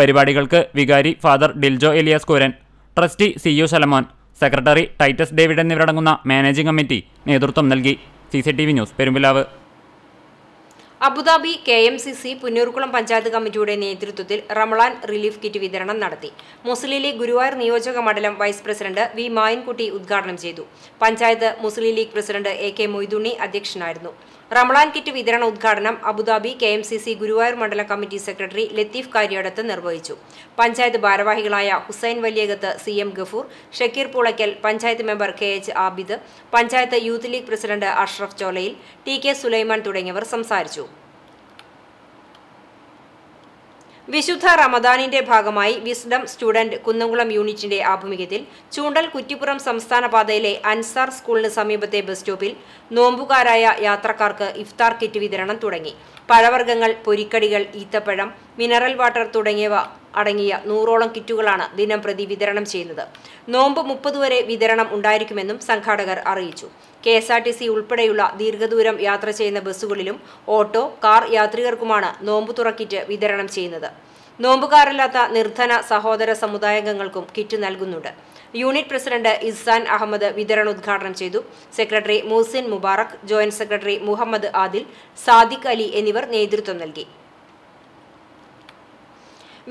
പരിപാടികൾക്ക് വികാരി father Diljo Elias Kooran trustee C U Shalamon secretary Titus David എന്നിവരടങ്ങുന്ന മാനേജിംഗ് കമ്മിറ്റി നേതൃത്വം നൽകി C C T V news Perumpilavu
Abu Dhabi K M C C Punnoorkulam panchayat കമ്മിറ്റിയുടെ നേതൃത്വത്തിൽ റമളാൻ റിലീഫ് കിറ്റ് വിതരണം നടത്തി മുസ്ലിം ലീഗ് ഗുരുവായൂർ നിയോജക മണ്ഡലം വൈസ് പ്രസിഡന്റ് വി മായൻകുട്ടി ഉദ്ഘാടനം ചെയ്തു panchayat Muslim League president A K Moidunni അധ്യക്ഷനായിരുന്നു റമളാൻ കിറ്റ് വിതരണ ഉദ്ഘാടനം Abu Dhabi K M C C Guruvayur മണ്ഡല കമ്മിറ്റി സെക്രട്ടറി ലത്തീഫ് കാര്യടത്ത് നിർവഹിച്ചു പഞ്ചായത്ത് ഭാരവാഹികളായ Hussain Valiyakath C M Gafoor Shakeer Poolakkal panchayat member K H Abid panchayat Youth League president Ashraf Cholayil T K Sulaiman തുടങ്ങിയവർ സംസാരിച്ചു വിശുദ്ധ റമദാനിന്റെ ഭാഗമായി വിസ്ഡം സ്റ്റുഡന്റ് കുന്നംകുളം യൂണിറ്റിന്റെ ആഭിമുഖ്യത്തിൽ ചൂണ്ടൽ കുറ്റിപ്പുറം സംസ്ഥാന പാതയിലെ അൻസാർ സ്കൂളിന് സമീപത്തെ ബസ് സ്റ്റോപ്പിൽ നോമ്പുകാരായ യാത്രക്കാർക്ക് ഇഫ്താർ കിറ്റ് വിതരണം തുടങ്ങി പഴവർഗ്ഗങ്ങൾ പൊരിക്കടികൾ ഈത്തപ്പഴം മിനറൽ വാട്ടർ തുടങ്ങിയവ അടങ്ങിയ നൂറോളം കിറ്റുകളാണ് ദിനം പ്രതി വിതരണം ചെയ്യുന്നത് നോമ്പ് മുപ്പത് വരെ വിതരണം ഉണ്ടായിരിക്കുമെന്നും സംഘാടകർ അറിയിച്ചു K S R T C ഉൾപ്പെടെയുള്ള ദീർഘദൂരം യാത്ര ചെയ്യുന്ന ബസ്സുകളിലും ഓട്ടോ കാർ യാത്രികർക്കുമാണ് നോമ്പ് തുറക്കിറ്റ് വിതരണം ചെയ്യുന്നത് നോമ്പുകാരല്ലാത്ത നിർധന സഹോദര സമുദായാംഗങ്ങൾക്കും കിറ്റ് നൽകുന്നുണ്ട് യൂണിറ്റ് പ്രസിഡന്റ് ഇസാൻ അഹമ്മദ് വിതരണ ഉദ്ഘാടനം ചെയ്തു secretary Muhasin Mubarak joint secretary Muhammad Adil Sadiq Ali എന്നിവർ നേതൃത്വം നൽകി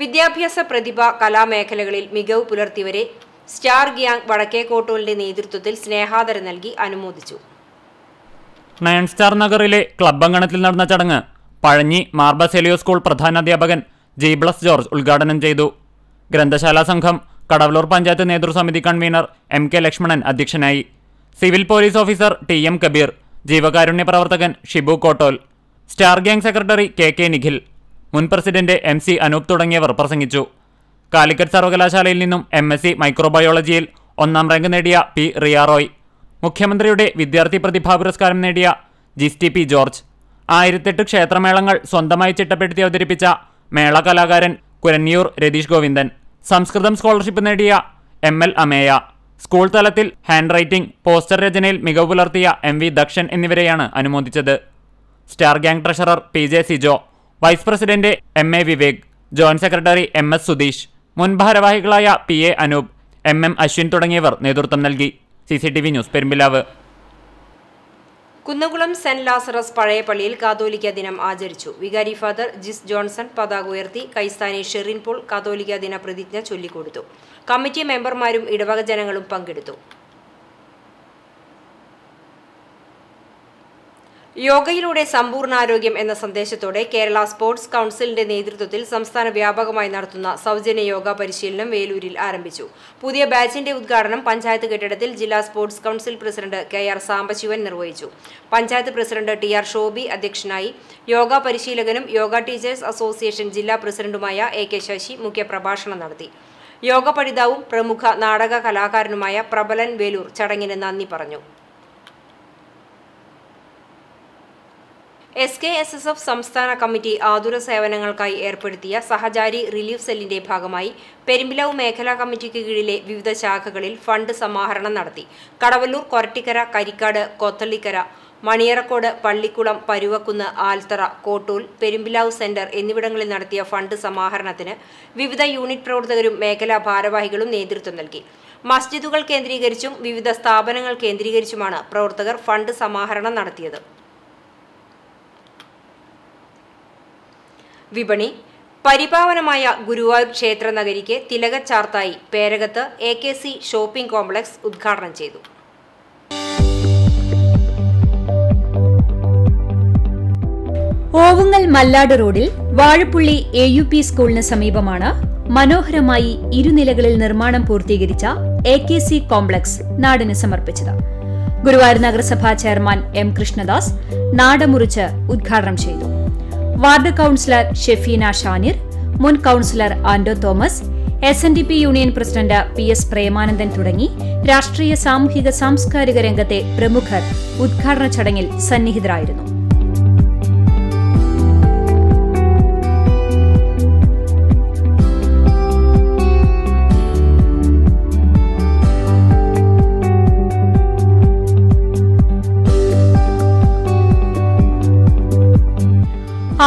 വിദ്യാഭ്യാസ പ്രതിഭ കലാമേഖലകളിൽ മികവ് പുലർത്തിയവരെ സ്റ്റാർ ഗ്യാങ് വടക്കേക്കോട്ടൂലിന്റെ നേതൃത്വത്തിൽ സ്നേഹാദരം നൽകി അനുമോദിച്ചു
നയൻസ്റ്റാർ നഗറിലെ ക്ലബ് അങ്കണത്തിൽ നടന്ന ചടങ്ങ് പഴഞ്ഞി മാർബസെലിയോ സ്കൂൾ പ്രധാനാധ്യാപകൻ പ്ലസ് ജോർജ് ഉദ്ഘാടനം ചെയ്തു ഗ്രന്ഥശാല സംഘം കടവലൂർ പഞ്ചായത്ത് നേതൃസമിതി കൺവീനർ എം കെ ലക്ഷ്മണൻ അധ്യക്ഷനായി civil police officer T M Kabeer ജീവകാരുണ്യ പ്രവർത്തകൻ Shibu Kottol star gang secretary K K Nikhil മുൻ പ്രസിഡന്റ് എം സി അനൂപ് തുടങ്ങിയവർ പ്രസംഗിച്ചു കാലിക്കറ്റ് സർവകലാശാലയിൽ നിന്നും എം എസ് സി മൈക്രോബയോളജിയിൽ ഒന്നാം റാങ്ക് നേടിയ പി റിയാറോയ് മുഖ്യമന്ത്രിയുടെ വിദ്യാർത്ഥി പ്രതിഭാ പുരസ്കാരം നേടിയ ജിസ്റ്റി ടി പി ജോർജ് ആയിരത്തെട്ട് ക്ഷേത്രമേളങ്ങൾ സ്വന്തമായി ചിട്ടപ്പെടുത്തി അവതരിപ്പിച്ച മേള കലാകാരൻ കുരന്യൂർ രതീഷ് ഗോവിന്ദൻ സംസ്കൃതം സ്കോളർഷിപ്പ് നേടിയ എം എൽ അമേയ സ്കൂൾ തലത്തിൽ ഹാൻഡ് റൈറ്റിംഗ് പോസ്റ്റർ രചനയിൽ മികവ് പുലർത്തിയ എം വി ദക്ഷൻ എന്നിവരെയാണ് അനുമോദിച്ചത് star gang treasurer P J Sijo vice president M A Vivek joint secretary M S Sudheesh മുൻ ഭാരവാഹികളായ P A Anoop M M Ashwin തുടങ്ങിയവർ നേതൃത്വം നൽകി C C T V news Perumpilavu
Kunnamkulam saint Lazarus പഴയ പള്ളിയിൽ കാതോലിക്ക ദിനം ആചരിച്ചു വികാരി ഫാദർ ജിസ് ജോൺസൺ പതാക ഉയർത്തി കൈസ്ഥാനി ഷെറിൻ പോൾ കാതോലിക്ക ദിന പ്രതിജ്ഞ ചൊല്ലിക്കൊടുത്തു കമ്മിറ്റി മെമ്പർമാരും ഇടവക ജനങ്ങളും പങ്കെടുത്തു യോഗയിലൂടെ സമ്പൂർണ്ണ ആരോഗ്യം എന്ന സന്ദേശത്തോടെ കേരള സ്പോർട്സ് കൗൺസിലിന്റെ നേതൃത്വത്തിൽ സംസ്ഥാന വ്യാപകമായി നടത്തുന്ന സൗജന്യ യോഗ പരിശീലനം വേലൂരിൽ ആരംഭിച്ചു പുതിയ ബാച്ചിന്റെ ഉദ്ഘാടനം പഞ്ചായത്ത് കെട്ടിടത്തിൽ ജില്ലാ sports council president K R Sambasivan നിർവഹിച്ചു panchayat president T R Shobi അധ്യക്ഷനായി യോഗ പരിശീലകനും യോഗ ടീച്ചേഴ്സ് അസോസിയേഷൻ ജില്ലാ പ്രസിഡന്റുമായ എ കെ ശശി മുഖ്യപ്രഭാഷണം നടത്തി യോഗ പഠിതാവും പ്രമുഖ നാടക കലാകാരനുമായ പ്രബലൻ വേലൂർ ചടങ്ങിന് നന്ദി പറഞ്ഞു S K S S F സംസ്ഥാന കമ്മിറ്റി ആതുര സേവനങ്ങൾക്കായി ഏർപ്പെടുത്തിയ സഹചാരി റിലീഫ് സെല്ലിന്റെ ഭാഗമായി പെരുമ്പിലവ് മേഖലാ കമ്മിറ്റിക്ക് കീഴിലെ വിവിധ ശാഖകളിൽ ഫണ്ട് സമാഹരണം നടത്തി കടവല്ലൂർ കൊരട്ടിക്കര കരിക്കാട് കൊത്തള്ളിക്കര മണിയറക്കോട് പള്ളിക്കുളം പരുവക്കുന്ന് ആൽത്തറ കോട്ടൂൽ പെരുമ്പിലാവ് സെന്റർ എന്നിവിടങ്ങളിൽ നടത്തിയ ഫണ്ട് സമാഹരണത്തിന് വിവിധ യൂണിറ്റ് പ്രവർത്തകരും മേഖലാ ഭാരവാഹികളും നേതൃത്വം നൽകി മസ്ജിദുകൾ കേന്ദ്രീകരിച്ചും വിവിധ സ്ഥാപനങ്ങൾ കേന്ദ്രീകരിച്ചുമാണ് പ്രവർത്തകർ ഫണ്ട് സമാഹരണം നടത്തിയത് വിപണി പരിപാവനമായ ഗുരുവായൂർ ക്ഷേത്ര നഗരിക്ക് തിലകച്ചാർത്തായി Perakath A K C shopping complex ഉദ്ഘാടനം ചെയ്തു
ഓവുങ്ങൽ മല്ലാട് റോഡിൽ വാഴപ്പുള്ളി എ യു പി സ്കൂളിന് സമീപമാണ് മനോഹരമായി ഇരുനിലകളിൽ നിർമ്മാണം പൂർത്തീകരിച്ച എ കെ സി കോംപ്ലക്സ് നാടിന് സമർപ്പിച്ചത് ഗുരുവായൂർ നഗരസഭാ ചെയർമാൻ എം കൃഷ്ണദാസ് നാടമുറിച്ച് ഉദ്ഘാടനം ചെയ്തു വാർഡ് കൌൺസിലർ ഷെഫീന ഷാനിർ മുൻ councillor Anto Thomas S N D P union president P S Premanandan തുടങ്ങി രാഷ്ട്രീയ സാമൂഹിക സാംസ്കാരിക രംഗത്തെ പ്രമുഖർ ഉദ്ഘാടന ചടങ്ങിൽ സന്നിഹിതരായിരുന്നു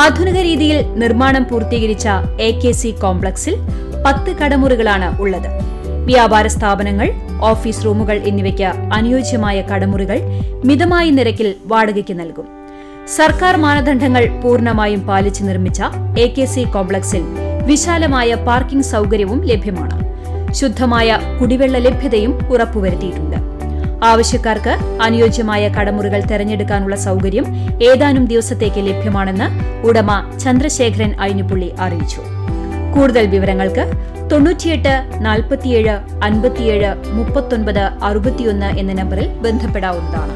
ആധുനിക രീതിയിൽ നിർമ്മാണം പൂർത്തീകരിച്ച എ കെ സി കോംപ്ലക്സിൽ പത്ത് കടമുറികളാണ് ഉള്ളത് വ്യാപാര സ്ഥാപനങ്ങൾ ഓഫീസ് റൂമുകൾ എന്നിവയ്ക്ക് അനുയോജ്യമായ കടമുറികൾ മിതമായ നിരക്കിൽ വാടകയ്ക്ക് നൽകും സർക്കാർ മാനദണ്ഡങ്ങൾ പൂർണ്ണമായും പാലിച്ച് നിർമ്മിച്ച എ കെ സി കോംപ്ലക്സിൽ വിശാലമായ പാർക്കിംഗ് സൗകര്യവും ലഭ്യമാണ് ശുദ്ധമായ കുടിവെള്ള ലഭ്യതയും ഉറപ്പുവരുത്തിയിട്ടുണ്ട് ആവശ്യക്കാർക്ക് അനുയോജ്യമായ കടമുറികൾ തെരഞ്ഞെടുക്കാനുള്ള സൌകര്യം ഏതാനും ദിവസത്തേക്ക് ലഭ്യമാണെന്ന് ഉടമ ചന്ദ്രശേഖരൻ അയിനുപുള്ളി അറിയിച്ചു കൂടുതൽ വിവരങ്ങൾക്ക് തൊണ്ണൂറ്റിയെട്ട് നാൽപ്പത്തിയേഴ് അൻപത്തിയേഴ് മുപ്പത്തൊൻപത് അറുപത്തിയൊന്ന് എന്ന നമ്പറിൽ ബന്ധപ്പെടാവുന്നതാണ്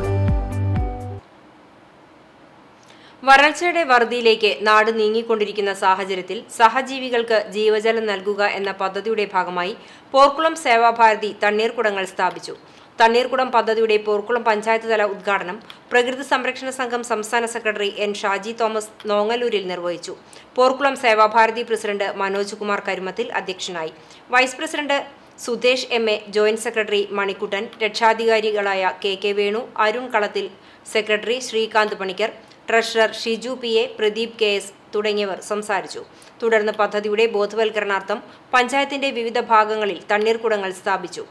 വരൾച്ചയുടെ വറുതിയിലേക്ക് നാട് നീങ്ങിക്കൊണ്ടിരിക്കുന്ന സാഹചര്യത്തിൽ സഹജീവികൾക്ക് ജീവജലം നൽകുക എന്ന പദ്ധതിയുടെ ഭാഗമായി പോർക്കുളം സേവാഭാരതി തണ്ണീർക്കുടങ്ങൾ സ്ഥാപിച്ചു തണ്ണീർകുടം പദ്ധതിയുടെ പോർക്കുളം പഞ്ചായത്ത് തല ഉദ്ഘാടനം പ്രകൃതി സംരക്ഷണ സംഘം സംസ്ഥാന സെക്രട്ടറി എൻ ഷാജി തോമസ് നോങ്ങലൂരിൽ നിർവഹിച്ചു പോർക്കുളം സേവാഭാരതി പ്രസിഡന്റ് മനോജ് കുമാർ കരുമത്തിൽ അധ്യക്ഷനായി vice president Sudhesh M A joint secretary Manikuttan രക്ഷാധികാരികളായ K K Venu Arun Kalathil secretary Sreekanth Panicker treasurer Shiju P A Pradeep K S തുടങ്ങിയവർ സംസാരിച്ചു തുടർന്ന് പദ്ധതിയുടെ ബോധവൽക്കരണാർത്ഥം പഞ്ചായത്തിന്റെ വിവിധ ഭാഗങ്ങളിൽ തണ്ണീർക്കുടങ്ങൾ സ്ഥാപിച്ചു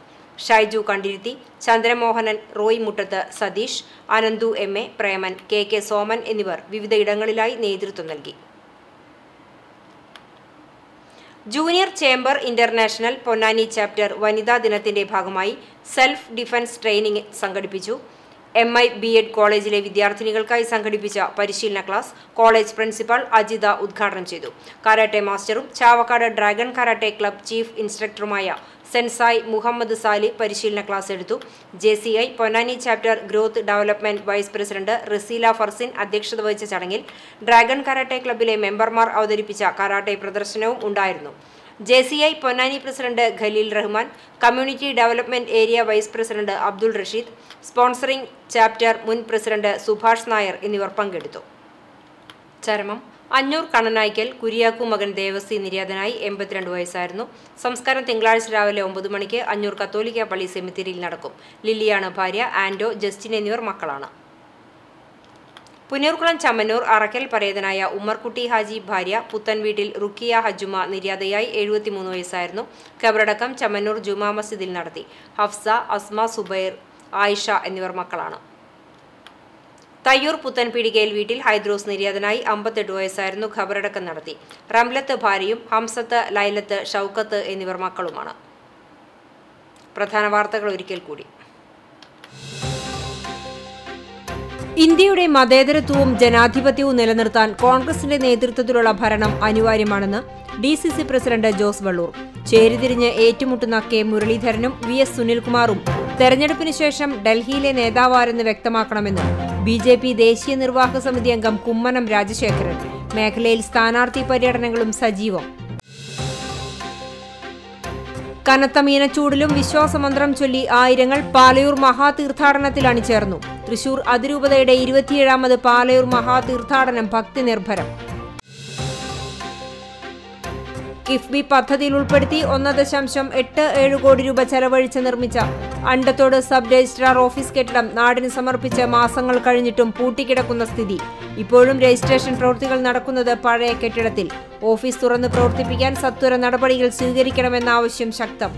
Shaiju Kandiruthi Chandramohanan Roy Muttath Satheesh Ananthu M A Preman K K Soman എന്നിവർ വിവിധ ഇടങ്ങളിലായി നേതൃത്വം നൽകി junior chamber international Ponnani chapter വനിതാ ദിനത്തിന്റെ ഭാഗമായി സെൽഫ് ഡിഫൻസ് ട്രെയിനിംഗ് സംഘടിപ്പിച്ചു എം ഐ ബി എഡ് കോളേജിലെ വിദ്യാർത്ഥിനികൾക്കായി സംഘടിപ്പിച്ച പരിശീലന ക്ലാസ് കോളേജ് പ്രിൻസിപ്പൽ അജിത ഉദ്ഘാടനം ചെയ്തു കരാട്ടെ മാസ്റ്ററും Chavakkad dragon karate club chief ഇൻസ്ട്രക്ടറുമായ സെൻസായ് മുഹമ്മദ് സാലി പരിശീലന ക്ലാസ് എടുത്തു J C I Ponnani chapter growth development vice president Raseela Farsin അധ്യക്ഷത വഹിച്ച ചടങ്ങിൽ ഡ്രാഗൺ കരാട്ടെ ക്ലബിലെ മെമ്പർമാർ അവതരിപ്പിച്ച കരാട്ടെ പ്രദർശനവും ഉണ്ടായിരുന്നു J C I Ponnani president Khaleel Rahman community development area vice president Abdul Rasheed sponsoring chapter മുൻ പ്രസിഡന്റ് സുഭാഷ് നായർ എന്നിവർ പങ്കെടുത്തു ചരമം അഞ്ഞൂർ കണ്ണനായ്ക്കൽ കുരിയാക്കു മകൻ ദേവസി നിര്യാതനായി എൺപത്തിരണ്ട് വയസ്സായിരുന്നു സംസ്കാരം തിങ്കളാഴ്ച രാവിലെ ഒമ്പത് മണിക്ക് അഞ്ഞൂർ കത്തോലിക്ക പള്ളി സെമിത്തേരിയിൽ നടക്കും ലില്ലിയാണ് ഭാര്യ ആൻഡോ ജസ്റ്റിൻ എന്നിവർ മക്കളാണ് പുന്നൂർകുളം ചമ്മന്നൂർ അറക്കൽ പരേതനായ ഉമ്മർകുട്ടി ഹാജി ഭാര്യ പുത്തൻ വീട്ടിൽ റുക്കിയ ഹജുമ നിര്യാതയായി എഴുപത്തിമൂന്ന് വയസ്സായിരുന്നു ഖബറടക്കം ചമ്മന്നൂർ ജുമാ മസ്ജിദിൽ നടത്തി ഹഫ്സ അസ്മ സുബൈർ ആയിഷ എന്നിവർ മക്കളാണ് തയ്യൂർ പുത്തൻ പീടികയിൽ വീട്ടിൽ ഹൈദ്രോസ് നിര്യാതനായി അമ്പത്തെട്ട് വയസ്സായിരുന്നു ഖബറടക്കം നടത്തി റംലത്ത് ഭാര്യയും ഹംസത്ത് ലൈലത്ത് ഷൗക്കത്ത് എന്നിവർ മക്കളുമാണ് പ്രധാന വാർത്തകൾ ഒരിക്കൽ കൂടി ഇന്ത്യയുടെ മതേതരത്വവും ജനാധിപത്യവും നിലനിർത്താൻ കോൺഗ്രസിന്റെ നേതൃത്വത്തിലുള്ള ഭരണം അനിവാര്യമാണെന്ന് D C C president Jose Valloor ചേരിതിരിഞ്ഞ് ഏറ്റുമുട്ടുന്ന കെ മുരളീധരനും വി എസ് സുനിൽകുമാറും തെരഞ്ഞെടുപ്പിന് ശേഷം ഡൽഹിയിലെ നേതാവാരെന്ന് വ്യക്തമാക്കണമെന്ന് ബി ജെ പി ദേശീയ നിർവാഹക സമിതി അംഗം കുമ്മനം രാജശേഖരൻ മേഖലയിൽ സ്ഥാനാർത്ഥി പര്യടനങ്ങളും സജീവം കനത്ത മീനച്ചൂടിലും വിശ്വാസമന്ത്രം ചൊല്ലി ആയിരങ്ങൾ പാലയൂർ മഹാതീർത്ഥാടനത്തിൽ അണിചേർന്നു തൃശൂർ അതിരൂപതയുടെ ഇരുപത്തിയേഴാമത് പാലയൂർ മഹാതീർത്ഥാടനം ഭക്തി നിർഭരം കിഫ്ബി പദ്ധതിയിൽ ഉൾപ്പെടുത്തി ഒന്ന് ദശാംശം എട്ട് ഏഴ് കോടി രൂപ ചെലവഴിച്ച് നിർമ്മിച്ച അണ്ടത്തോട് സബ് രജിസ്ട്രാർ ഓഫീസ് കെട്ടിടം നാടിന് സമർപ്പിച്ച് മാസങ്ങൾ കഴിഞ്ഞിട്ടും പൂട്ടിക്കിടക്കുന്ന സ്ഥിതി ഇപ്പോഴും രജിസ്ട്രേഷൻ പ്രവൃത്തികൾ നടക്കുന്നത് പഴയ കെട്ടിടത്തിൽ ഓഫീസ് തുറന്ന് പ്രവർത്തിപ്പിക്കാൻ സത്വര നടപടികൾ സ്വീകരിക്കണമെന്ന ആവശ്യം ശക്തം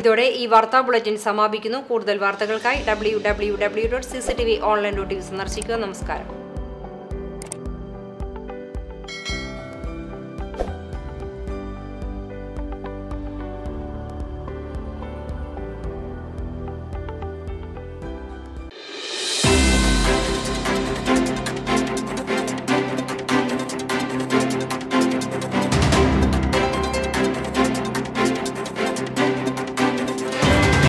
ഇതോടെ ഈ വാർത്താ ബുള്ളറ്റിൻ സമാപിക്കുന്നു കൂടുതൽ വാർത്തകൾക്കായി W W W dot C C T V online dot സന്ദർശിക്കുക നമസ്കാരം